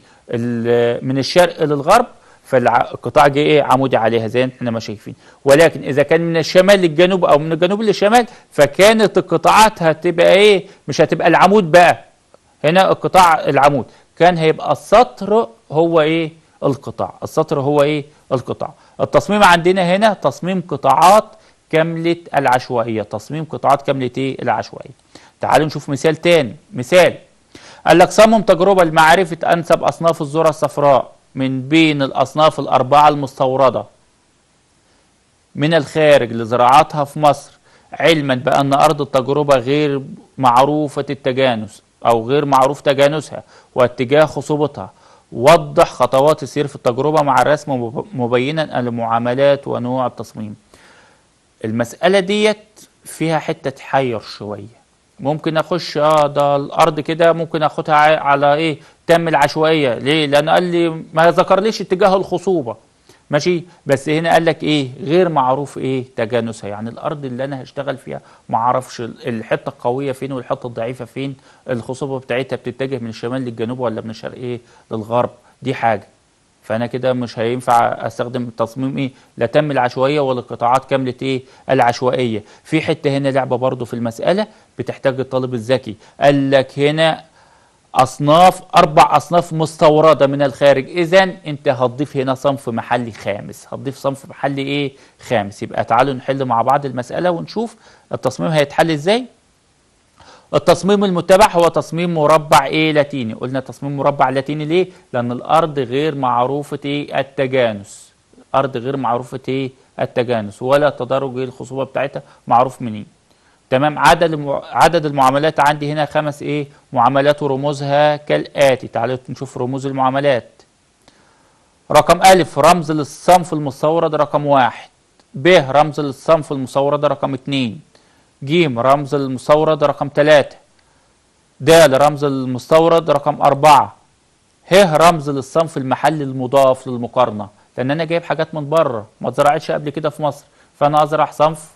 من الشرق للغرب فالقطاع جه ايه عمودي عليها زي احنا ما شايفين ولكن اذا كان من الشمال للجنوب او من الجنوب للشمال فكانت القطاعات هتبقى ايه مش هتبقى العمود بقى هنا القطاع العمود كان هيبقى السطر هو ايه القطاع السطر هو ايه القطاع التصميم عندنا هنا تصميم قطاعات كاملة العشوائية تصميم قطاعات كاملة ايه العشوائية تعالوا نشوف مثال تاني مثال قال لك صمم تجربة لمعرفة أنسب أصناف الذرة الصفراء من بين الأصناف الأربعة المستوردة من الخارج لزراعتها في مصر علما بأن أرض التجربة غير معروفة التجانس أو غير معروف تجانسها واتجاه خصوبتها وضح خطوات السير في التجربة مع الرسم مبينا المعاملات ونوع التصميم المسألة ديت فيها حتة تحير شوية ممكن اخش اه ده الارض كده ممكن اخدها على ايه تم العشوائيه ليه لأنه قال لي ما ذكرليش اتجاه الخصوبه ماشي بس هنا قال لك ايه غير معروف ايه تجانسها يعني الارض اللي انا هشتغل فيها ما اعرفش الحته القويه فين والحته الضعيفه فين الخصوبه بتاعتها بتتجه من الشمال للجنوب ولا من الشرق ايه للغرب دي حاجه فانا كده مش هينفع استخدم تصميم ايه لا تم العشوائيه ولا القطاعات كامله ايه العشوائيه في حته هنا لعبه برضو في المساله بتحتاج الطالب الذكي قال لك هنا أصناف أربع أصناف مستوردة من الخارج إذا أنت هتضيف هنا صنف محلي خامس هتضيف صنف محلي إيه خامس يبقى تعالوا نحل مع بعض المسألة ونشوف التصميم هيتحل إزاي التصميم المتبع هو تصميم مربع ايه لاتيني قلنا تصميم مربع لاتيني ليه لان الارض غير معروفه ايه التجانس أرض غير معروفه ايه التجانس ولا تدرج إيه الخصوبه بتاعتها معروف منين إيه؟ تمام عدد المع... عدد المعاملات عندي هنا خمس ايه معاملات ورموزها كالاتي تعالوا نشوف رموز المعاملات رقم ألف رمز للصنف المستورد رقم واحد ب رمز للصنف المستورد رقم اتنين ج رمز المستورد رقم تلاتة د رمز المستورد رقم أربعة ه رمز للصنف المحلي المضاف للمقارنة لأن أنا جايب حاجات من بره ما اتزرعتش قبل كده في مصر فأنا أزرع صنف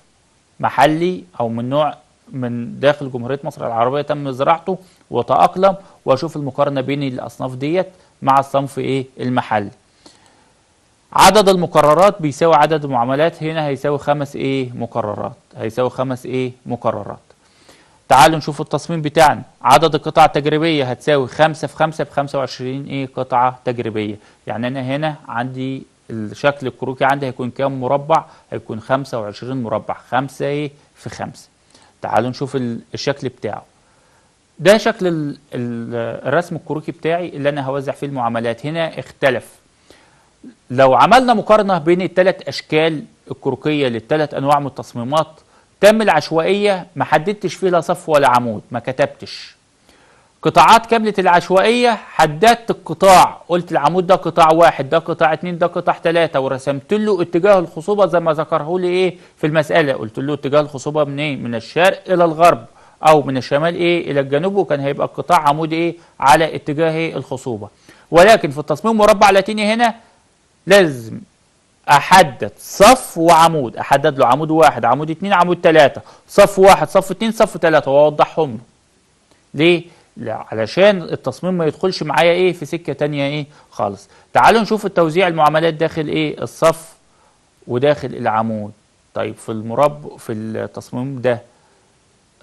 محلي او من نوع من داخل جمهوريه مصر العربيه تم زراعته وتاقلم واشوف المقارنه بين الاصناف ديت مع الصنف ايه المحلي عدد المقررات بيساوي عدد المعاملات هنا هيساوي خمس ايه مقررات هيساوي خمس ايه مقررات تعالوا نشوف التصميم بتاعنا عدد القطع التجريبية هتساوي 5 في 5 ب 25 ايه قطعة تجريبية يعني انا هنا عندي الشكل الكروكي عندي هيكون كام مربع هيكون 25 مربع 5 ايه في 5 تعالوا نشوف الشكل بتاعه ده شكل الرسم الكروكي بتاعي اللي انا هوزع فيه المعاملات هنا اختلف لو عملنا مقارنه بين الثلاث اشكال الكروكيه للثلاث انواع من التصميمات تم العشوائيه ما حددتش فيه لا صف ولا عمود ما كتبتش قطاعات كاملة العشوائية حددت القطاع قلت العمود ده قطاع واحد ده قطاع اتنين ده قطاع تلاتة ورسمت له اتجاه الخصوبة زي ما ذكره لي ايه في المسألة قلت له اتجاه الخصوبة منين إيه؟ من الشرق الى الغرب او من الشمال ايه الى الجنوب وكان هيبقى القطاع عمود ايه على اتجاه الخصوبة ولكن في التصميم مربع لاتيني هنا لازم احدد صف وعمود احدد له عمود واحد عمود اتنين عمود تلاتة صف واحد صف اتنين صف تلاتة واوضحهم له ليه لا علشان التصميم ما يدخلش معايا ايه في سكه تانية ايه خالص تعالوا نشوف التوزيع المعاملات داخل ايه الصف وداخل العمود طيب في المرب في التصميم ده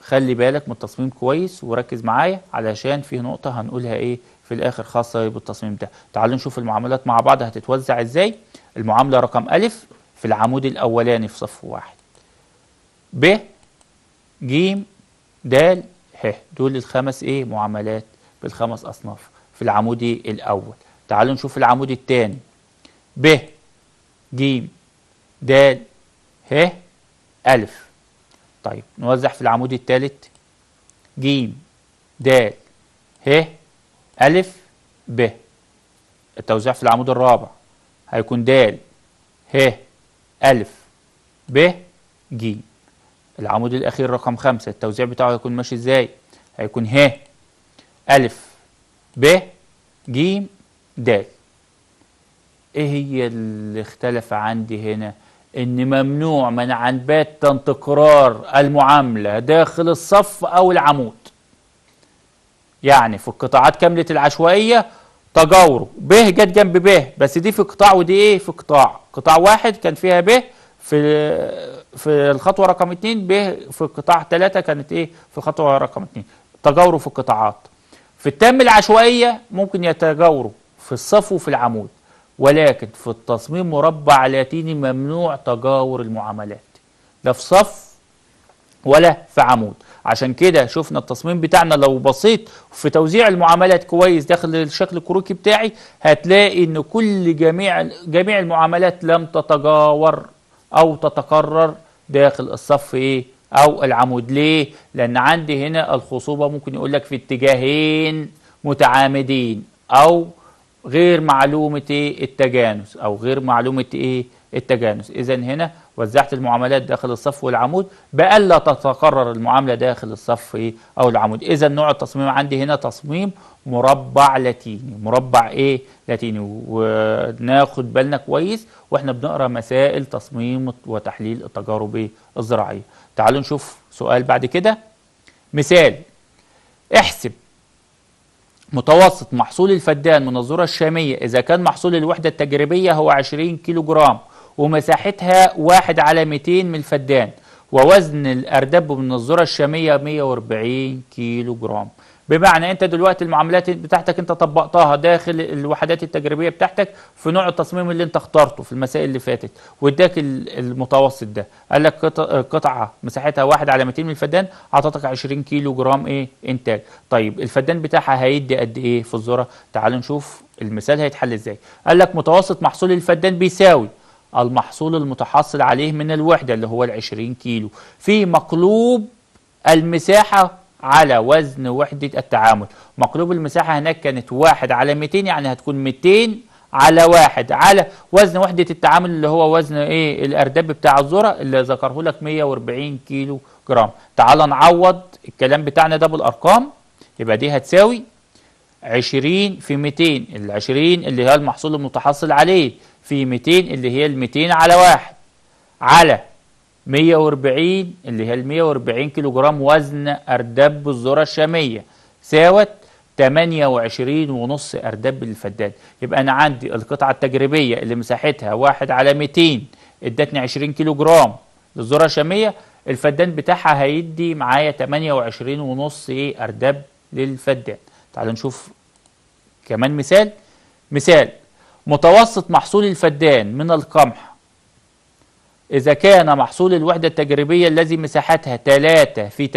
خلي بالك من التصميم كويس وركز معايا علشان في نقطه هنقولها ايه في الاخر خاصه إيه بالتصميم ده تعالوا نشوف المعاملات مع بعض هتتوزع ازاي المعامله رقم الف في العمود الاولاني في صف واحد ب ج د ه دول الخمس ايه معاملات بالخمس اصناف في العمودي الاول تعالوا نشوف العمود الثاني ب ج د ه ألف طيب نوزع في العمود الثالث ج د ه ألف ب التوزيع في العمود الرابع هيكون د ه ألف ب ج العمود الأخير رقم خمسة التوزيع بتاعه هيكون ماشي إزاي؟ هيكون ه ألف ب ج د إيه هي اللي اختلف عندي هنا؟ إن ممنوع منعا باتا تكرار المعاملة داخل الصف أو العمود يعني في القطاعات كاملة العشوائية تجاوره ب جت جنب ب بس دي في قطاع ودي ايه في قطاع قطاع واحد كان فيها ب في في الخطوه رقم 2 ب في قطاع 3 كانت ايه في الخطوه رقم 2 تجاوروا في القطاعات في التام العشوائيه ممكن يتجاوروا في الصف وفي العمود ولكن في التصميم مربع لاتيني ممنوع تجاور المعاملات لا في صف ولا في عمود عشان كده شفنا التصميم بتاعنا لو بصيت في توزيع المعاملات كويس داخل الشكل الكروكي بتاعي هتلاقي ان كل جميع جميع المعاملات لم تتجاور أو تتكرر داخل الصف إيه أو العمود ليه؟ لأن عندي هنا الخصوبة ممكن يقول لك في اتجاهين متعامدين أو غير معلومة إيه التجانس أو غير معلومة إيه التجانس إذا هنا وزعت المعاملات داخل الصف والعمود بألا تتكرر المعاملة داخل الصف أو العمود إذا نوع التصميم عندي هنا تصميم مربع لاتيني مربع إيه لاتيني وناخد بالنا كويس وإحنا بنقرأ مسائل تصميم وتحليل التجارب الزراعية تعالوا نشوف سؤال بعد كده مثال احسب متوسط محصول الفدان من الذرة الشامية إذا كان محصول الوحدة التجريبية هو 20 كيلو جرام ومساحتها واحد على 200 من الفدان ووزن الأردب من الذرة الشامية 140 كيلو جرام بمعنى انت دلوقتي المعاملات بتاعتك انت طبقتها داخل الوحدات التجريبيه بتاعتك في نوع التصميم اللي انت اخترته في المسائل اللي فاتت واداك المتوسط ده قال لك قطعه مساحتها 1 على 200 من الفدان اعطتك 20 كيلو جرام ايه انتاج طيب الفدان بتاعها هيدي قد ايه في الذره تعالوا نشوف المثال هيتحل ازاي قال لك متوسط محصول الفدان بيساوي المحصول المتحصل عليه من الوحدة اللي هو العشرين كيلو في مقلوب المساحة على وزن وحدة التعامل مقلوب المساحة هناك كانت واحد على 200 يعني هتكون 200 على واحد على وزن وحدة التعامل اللي هو وزن ايه الارداب بتاع الذرة اللي ذكره لك 140 كيلو جرام تعال نعوض الكلام بتاعنا ده بالارقام يبقى دي هتساوي 20 في 200 ال 20 اللي هي المحصول المتحصل عليه في 200 اللي هي ال 200 على 1 على 140 اللي هي ال 140 كيلو جرام وزن أرداب الذرة الشامية ساوت 28.5 أرداب للفدان يبقى أنا عندي القطعة التجريبية اللي مساحتها 1 على 200 ادتني 20 كيلو جرام للذرة الشامية الفدان بتاعها هيدي معايا 28.5 أرداب للفدان تعالوا نشوف كمان مثال مثال متوسط محصول الفدان من القمح إذا كان محصول الوحدة التجريبية الذي مساحتها 3 في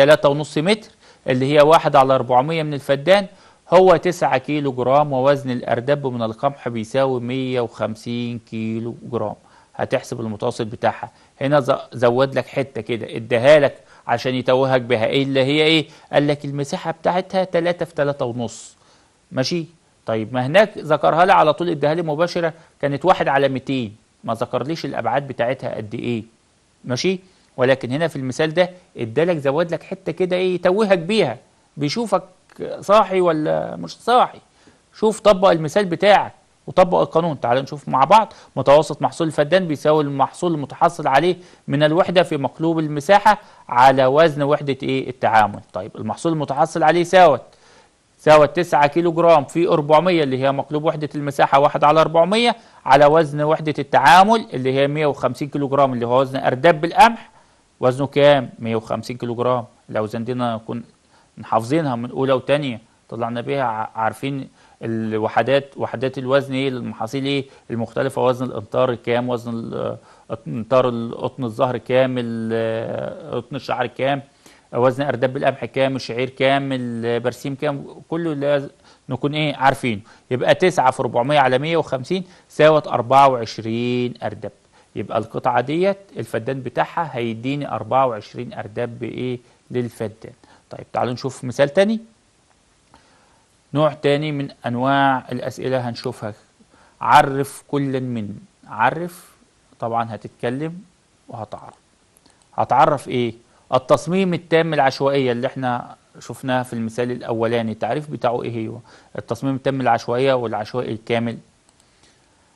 3.5 متر اللي هي 1 على 400 من الفدان هو 9 كيلو جرام ووزن الأردب من القمح بيساوي 150 كيلو جرام هتحسب المتوسط بتاعها هنا زود لك حتة كده اداها لك عشان يتوهك بها ايه اللي هي ايه قال لك المساحة بتاعتها 3 في 3.5 ماشي طيب ما هناك ذكرها لي على طول اداها لي مباشره كانت واحد على 200 ما ذكرليش الابعاد بتاعتها قد ايه ماشي ولكن هنا في المثال ده ادالك زود لك حته كده ايه يتوهك بيها بيشوفك صاحي ولا مش صاحي شوف طبق المثال بتاعك وطبق القانون تعال نشوف مع بعض متوسط محصول الفدان بيساوي المحصول المتحصل عليه من الوحده في مقلوب المساحه على وزن وحده ايه التعامل طيب المحصول المتحصل عليه ساوت ساوت 9 كيلو جرام في 400 اللي هي مقلوب وحدة المساحة 1 على 400 على وزن وحدة التعامل اللي هي 150 كيلو جرام اللي هو وزن أرداب بالقمح وزنه كام؟ 150 كيلو جرام الأوزان دي نكون حافظينها من أولى وثانيه طلعنا بيها عارفين الوحدات وحدات الوزن ايه المحاصيل ايه المختلفه وزن الانطار كام وزن انطار القطن الظهر كام القطن الشعر كام وزن ارداب بالقمح كام الشعير كام البرسيم كام كله لازم نكون ايه عارفينه يبقى 9 في 400 على 150 ساوت 24 ارداب يبقى القطعه ديت الفدان بتاعها هيديني 24 ارداب بايه للفدان طيب تعالوا نشوف مثال تاني نوع تاني من انواع الاسئله هنشوفها عرف كلا من عرف طبعا هتتكلم وهتعرف هتعرف ايه التصميم التام العشوائية اللي احنا شفناها في المثال الأولاني التعريف بتاعه إيه هو التصميم التام العشوائية والعشوائي الكامل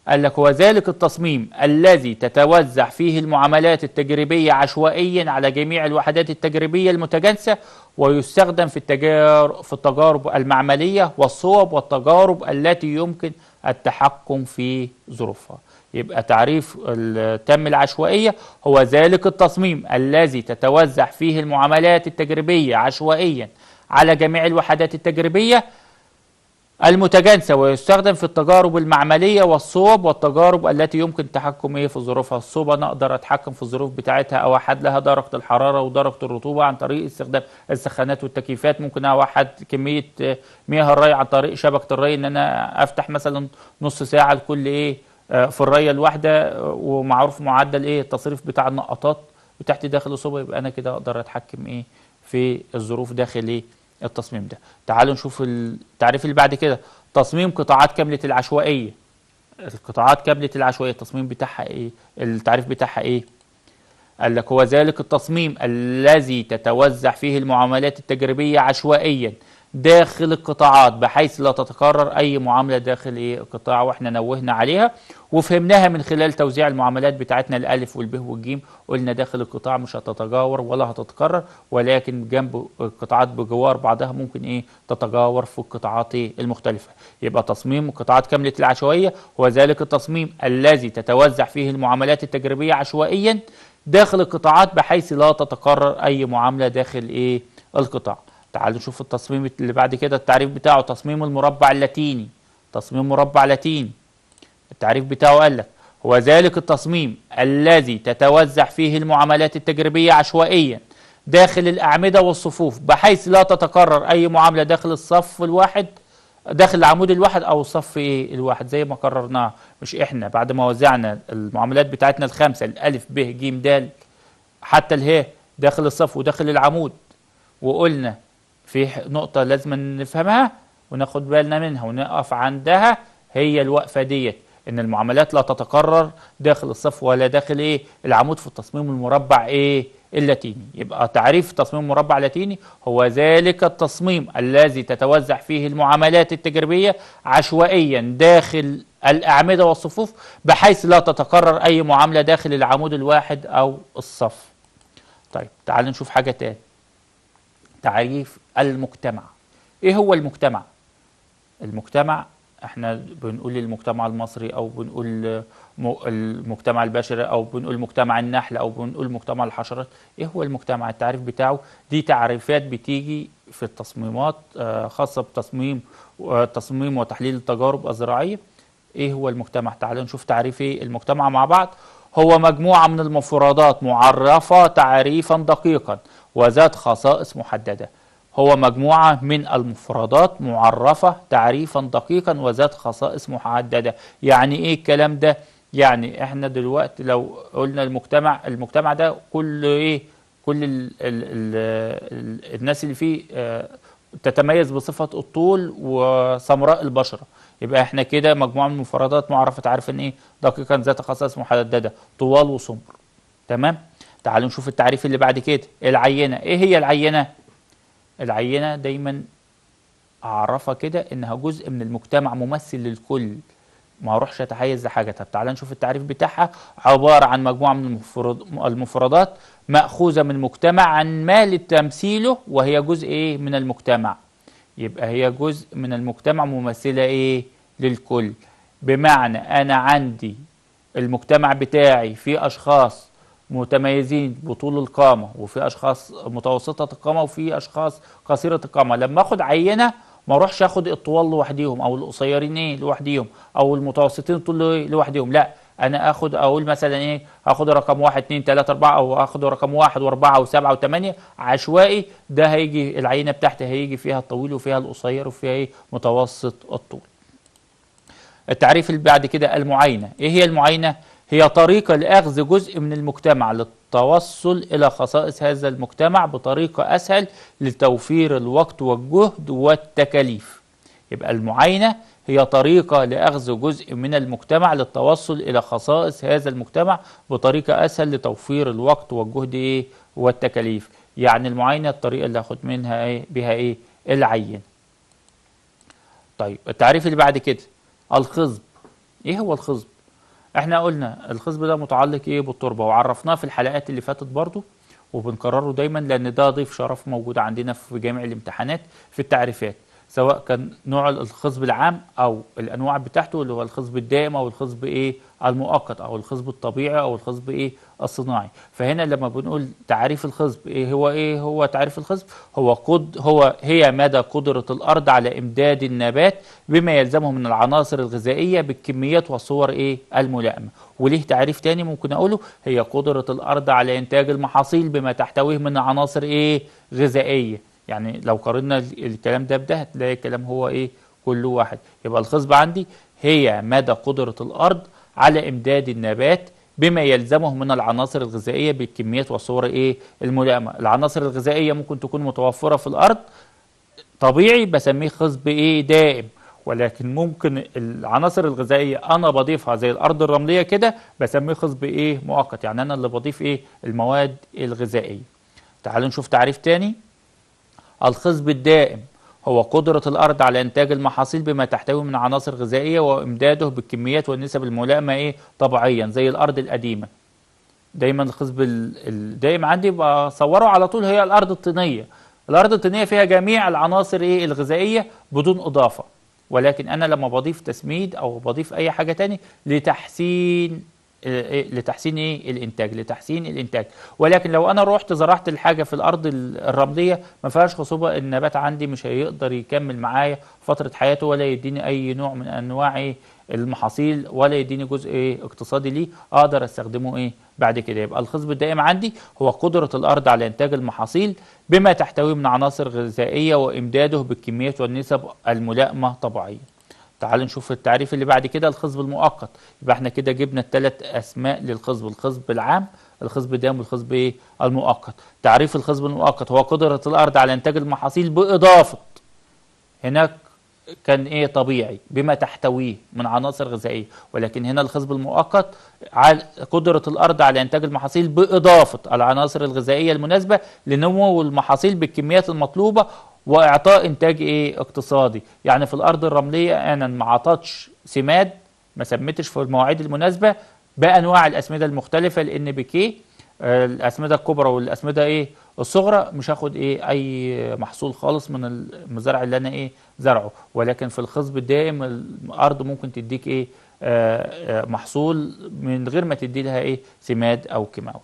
قال لك وذلك التصميم الذي تتوزع فيه المعاملات التجريبية عشوائيا على جميع الوحدات التجريبية المتجانسة ويستخدم في التجار في التجارب المعملية والصوب والتجارب التي يمكن التحكم في ظروفها. يبقى تعريف التم العشوائية هو ذلك التصميم الذي تتوزع فيه المعاملات التجريبية عشوائيا على جميع الوحدات التجريبية المتجانسة ويستخدم في التجارب المعملية والصوب والتجارب التي يمكن التحكم في ظروفها الصوب أنا أقدر أتحكم في الظروف بتاعتها أوحد لها درجة الحرارة ودرجة الرطوبة عن طريق استخدام السخانات والتكييفات ممكن أوحد كمية مياه الري عن طريق شبكة الري إن أنا أفتح مثلا نص ساعة لكل إيه آه، في الرايه الواحده ومعروف معدل ايه التصريف بتاع النقطات وتحت داخل الصوبه يبقى انا كده اقدر اتحكم ايه في الظروف داخل ايه التصميم ده تعالوا نشوف التعريف اللي بعد كده تصميم قطاعات كامله العشوائيه القطاعات كامله العشوائيه التصميم بتاعها ايه التعريف بتاعها ايه قال لك هو ذلك التصميم الذي تتوزع فيه المعاملات التجريبيه عشوائيا داخل القطاعات بحيث لا تتكرر أي معاملة داخل القطاع وإحنا نوهنا عليها وفهمناها من خلال توزيع المعاملات بتاعتنا الألف والب والجيم قلنا داخل القطاع مش هتتجاور ولا هتتكرر ولكن جنب القطاعات بجوار بعضها ممكن إيه تتجاور في القطاعات المختلفة يبقى تصميم القطاعات كاملة العشوائية هو ذلك التصميم الذي تتوزع فيه المعاملات التجريبية عشوائيا داخل القطاعات بحيث لا تتكرر أي معاملة داخل إيه القطاع تعالوا نشوف التصميم اللي بعد كده التعريف بتاعه تصميم المربع اللاتيني تصميم مربع لاتيني التعريف بتاعه قال لك هو ذلك التصميم الذي تتوزع فيه المعاملات التجريبية عشوائيا داخل الأعمدة والصفوف بحيث لا تتكرر أي معاملة داخل الصف الواحد داخل العمود الواحد أو الصف إيه الواحد زي ما قررناه مش إحنا بعد ما وزعنا المعاملات بتاعتنا الخمسة الألف ب ج د حتى اله داخل الصف وداخل العمود وقلنا في نقطة لازم نفهمها وناخد بالنا منها ونقف عندها هي الوقفة ديت إن المعاملات لا تتكرر داخل الصف ولا داخل إيه العمود في التصميم المربع إيه اللاتيني يبقى تعريف تصميم مربع لاتيني هو ذلك التصميم الذي تتوزع فيه المعاملات التجريبية عشوائيا داخل الأعمدة والصفوف بحيث لا تتكرر أي معاملة داخل العمود الواحد أو الصف طيب تعال نشوف حاجة تاني تعريف المجتمع ايه هو المجتمع المجتمع احنا بنقول المجتمع المصري او بنقول المجتمع البشري او بنقول مجتمع النحل او بنقول مجتمع الحشرات ايه هو المجتمع التعريف بتاعه دي تعريفات بتيجي في التصميمات آه، خاصه بتصميم آه، تصميم وتحليل التجارب الزراعيه ايه هو المجتمع تعالوا نشوف تعريف ايه المجتمع مع بعض هو مجموعه من المفردات معرفه تعريفا دقيقا وذات خصائص محددة هو مجموعة من المفردات معرفة تعريفا دقيقا وذات خصائص محددة يعني ايه الكلام ده يعني احنا دلوقتي لو قلنا المجتمع المجتمع ده كل ايه كل ال ال الـ الناس اللي فيه آه تتميز بصفة الطول وسمراء البشرة يبقى احنا كده مجموعة من المفردات معرفة تعريفا ايه دقيقا ذات خصائص محددة طوال وسمر تمام تعالوا نشوف التعريف اللي بعد كده العينة ايه هي العينة العينة دايما اعرفها كده انها جزء من المجتمع ممثل للكل ما اروحش اتحيز لحاجه طب تعالى نشوف التعريف بتاعها عباره عن مجموعه من المفردات ماخوذه من المجتمع عن ما لتمثيله وهي جزء ايه من المجتمع يبقى هي جزء من المجتمع ممثله ايه للكل بمعنى انا عندي المجتمع بتاعي فيه اشخاص متميزين بطول القامه وفي اشخاص متوسطه القامه وفي اشخاص قصيره القامه لما اخد عينه ما اروحش اخد الطوال لوحديهم او القصيرين ايه لوحديهم او المتوسطين الطول لوحديهم لا انا اخد اقول مثلا ايه اخد رقم 1 2 3 4 او اخد رقم 1 و4 و7 و8 عشوائي ده هيجي العينه بتاعتي هيجي فيها الطويل وفيها القصير وفيها ايه متوسط الطول التعريف اللي بعد كده المعاينه ايه هي المعاينه هي طريقة لأخذ جزء من المجتمع للتوصل إلى خصائص هذا المجتمع بطريقة أسهل لتوفير الوقت والجهد والتكاليف يبقى المعاينة هي طريقة لأخذ جزء من المجتمع للتوصل إلى خصائص هذا المجتمع بطريقة أسهل لتوفير الوقت والجهد إيه والتكاليف يعني المعاينة الطريقة اللي هاخد منها إيه بها إيه العينة طيب التعريف اللي بعد كده الخصب إيه هو الخصب احنا قلنا الخصب ده متعلق ايه بالتربه وعرفناه في الحلقات اللي فاتت برضو وبنكرره دايما لان ده ضيف شرف موجود عندنا في جميع الامتحانات في التعريفات سواء كان نوع الخصب العام او الانواع بتاعته اللي هو الخصب الدائم او الخصب ايه المؤقت او الخصب الطبيعي او الخصب ايه الصناعي فهنا لما بنقول تعريف الخصب ايه هو ايه هو تعريف الخصب هو قد هو هي مدى قدره الارض على امداد النبات بما يلزمه من العناصر الغذائيه بالكميات والصور ايه الملائمه وليه تعريف تاني ممكن اقوله هي قدره الارض على انتاج المحاصيل بما تحتويه من عناصر ايه غذائيه يعني لو قارنا الكلام ده بده هتلاقي الكلام هو ايه كل واحد يبقى الخصب عندي هي مدى قدره الارض على امداد النبات بما يلزمه من العناصر الغذائيه بالكميات والصور ايه الملائمه العناصر الغذائيه ممكن تكون متوفره في الارض طبيعي بسميه خصب ايه دائم ولكن ممكن العناصر الغذائيه انا بضيفها زي الارض الرمليه كده بسميه خصب ايه مؤقت يعني انا اللي بضيف ايه المواد الغذائيه تعالوا نشوف تعريف تاني الخصب الدائم هو قدرة الأرض على إنتاج المحاصيل بما تحتوي من عناصر غذائية وإمداده بالكميات والنسب الملائمة إيه طبيعيا زي الأرض القديمة دايما الخصب الدايم عندي بصوره على طول هي الأرض الطينية الأرض الطينية فيها جميع العناصر إيه الغذائية بدون إضافة ولكن أنا لما بضيف تسميد أو بضيف أي حاجة تاني لتحسين آه، آه، لتحسين ايه الانتاج لتحسين الانتاج ولكن لو انا رحت زرعت الحاجه في الارض الرمليه ما فيهاش خصوبه النبات عندي مش هيقدر يكمل معايا فتره حياته ولا يديني اي نوع من انواع إيه؟ المحاصيل ولا يديني جزء ايه اقتصادي ليه اقدر استخدمه ايه بعد كده يبقى الخصب الدائم عندي هو قدره الارض على انتاج المحاصيل بما تحتويه من عناصر غذائيه وامداده بالكميات والنسب الملائمه طبيعيا تعالوا نشوف التعريف اللي بعد كده الخصب المؤقت يبقى احنا كده جبنا الثلاث اسماء للخصب الخصب العام الخصب الدائم والخصب ايه المؤقت تعريف الخصب المؤقت هو قدره الارض على انتاج المحاصيل باضافه هناك كان ايه طبيعي بما تحتويه من عناصر غذائيه ولكن هنا الخصب المؤقت قدره الارض على انتاج المحاصيل باضافه العناصر الغذائيه المناسبه لنمو المحاصيل بالكميات المطلوبه واعطاء انتاج ايه اقتصادي يعني في الارض الرمليه انا ما عطتش سماد ما سميتش في المواعيد المناسبه بانواع الاسمده المختلفه لان بكي آه، الاسمده الكبرى والاسمده ايه الصغرى مش هاخد ايه اي محصول خالص من المزارع اللي انا ايه زرعه ولكن في الخصب الدائم الارض ممكن تديك ايه آه، آه، محصول من غير ما تدي لها ايه سماد او كيماوي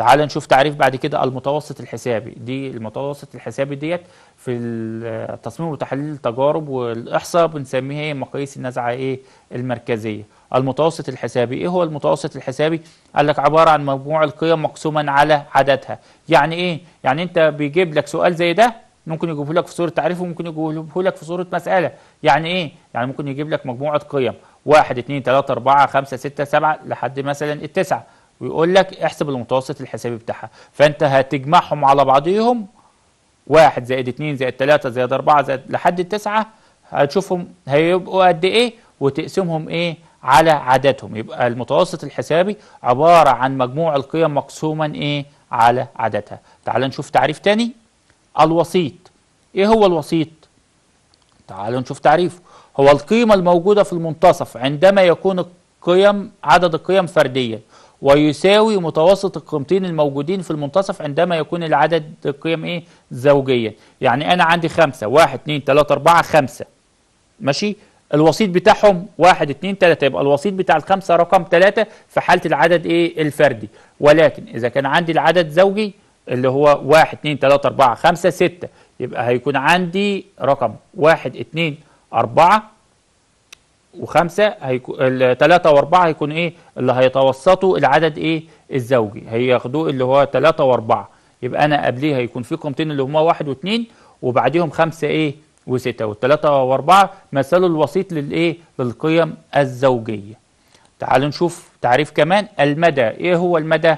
تعال نشوف تعريف بعد كده المتوسط الحسابي دي المتوسط الحسابي ديت في التصميم وتحليل التجارب والاحصاء بنسميها ايه مقاييس النزعه ايه المركزيه المتوسط الحسابي ايه هو المتوسط الحسابي قال لك عباره عن مجموع القيم مقسوما على عددها يعني ايه يعني انت بيجيب لك سؤال زي ده ممكن يجيبه لك في صوره تعريف وممكن يجيبه لك في صوره مساله يعني ايه يعني ممكن يجيب لك مجموعه قيم 1 2 3 4 5 6 7 لحد مثلا التسعه ويقول لك احسب المتوسط الحسابي بتاعها فانت هتجمعهم على بعضيهم واحد زائد اتنين زائد تلاتة زائد اربعة زائد لحد التسعة هتشوفهم هيبقوا قد ايه وتقسمهم ايه على عددهم يبقى المتوسط الحسابي عبارة عن مجموع القيم مقسوما ايه على عددها تعال نشوف تعريف تاني الوسيط ايه هو الوسيط تعالوا نشوف تعريفه هو القيمة الموجودة في المنتصف عندما يكون القيم عدد القيم فرديا ويساوي متوسط القيمتين الموجودين في المنتصف عندما يكون العدد قيم ايه زوجيا يعني انا عندي خمسة واحد اتنين تلاتة اربعة خمسة ماشي الوسيط بتاعهم واحد اتنين تلاتة يبقى الوسيط بتاع الخمسة رقم تلاتة في حالة العدد ايه الفردي ولكن اذا كان عندي العدد زوجي اللي هو واحد اتنين تلاتة اربعة خمسة ستة يبقى هيكون عندي رقم واحد اتنين اربعة وخمسة هيكو... التلاتة واربعة هيكون ايه اللي هيتوسطوا العدد ايه الزوجي هياخدوه اللي هو تلاتة واربعة يبقى انا قبليه هيكون في قيمتين اللي هما واحد واتنين وبعديهم خمسة ايه وستة والتلاتة واربعة مثلوا الوسيط للايه للقيم الزوجية تعالوا نشوف تعريف كمان المدى ايه هو المدى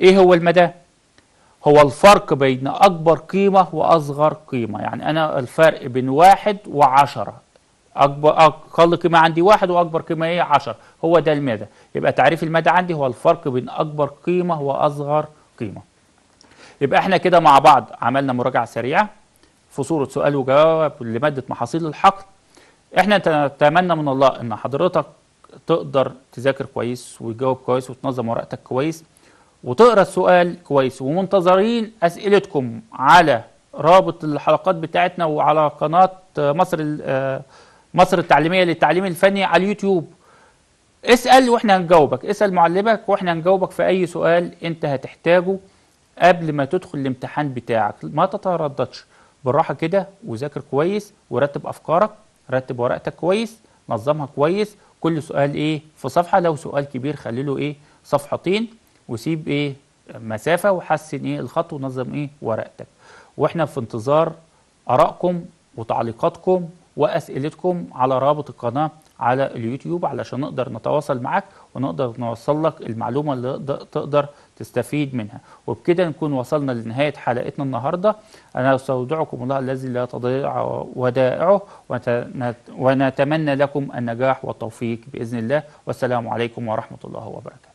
ايه هو المدى هو الفرق بين اكبر قيمة واصغر قيمة يعني انا الفرق بين واحد وعشرة اكبر اقل قيمه عندي واحد واكبر قيمه ايه 10 هو ده المدى يبقى تعريف المدى عندي هو الفرق بين اكبر قيمه واصغر قيمه يبقى احنا كده مع بعض عملنا مراجعه سريعه في صوره سؤال وجواب لماده محاصيل الحقل احنا نتمنى من الله ان حضرتك تقدر تذاكر كويس وتجاوب كويس وتنظم ورقتك كويس وتقرا السؤال كويس ومنتظرين اسئلتكم على رابط الحلقات بتاعتنا وعلى قناه مصر آه، مصر التعليمية للتعليم الفني على اليوتيوب اسأل واحنا هنجاوبك اسأل معلمك واحنا هنجاوبك في أي سؤال أنت هتحتاجه قبل ما تدخل الامتحان بتاعك ما تترددش بالراحة كده وذاكر كويس ورتب أفكارك رتب ورقتك كويس نظمها كويس كل سؤال ايه في صفحة لو سؤال كبير خلي له ايه صفحتين وسيب ايه مسافة وحسن ايه الخط ونظم ايه ورقتك واحنا في انتظار ارائكم وتعليقاتكم واسئلتكم على رابط القناه على اليوتيوب علشان نقدر نتواصل معاك ونقدر نوصل لك المعلومه اللي تقدر تستفيد منها وبكده نكون وصلنا لنهايه حلقتنا النهارده انا استودعكم الله الذي لا تضيع ودائعه ونتمنى لكم النجاح والتوفيق باذن الله والسلام عليكم ورحمه الله وبركاته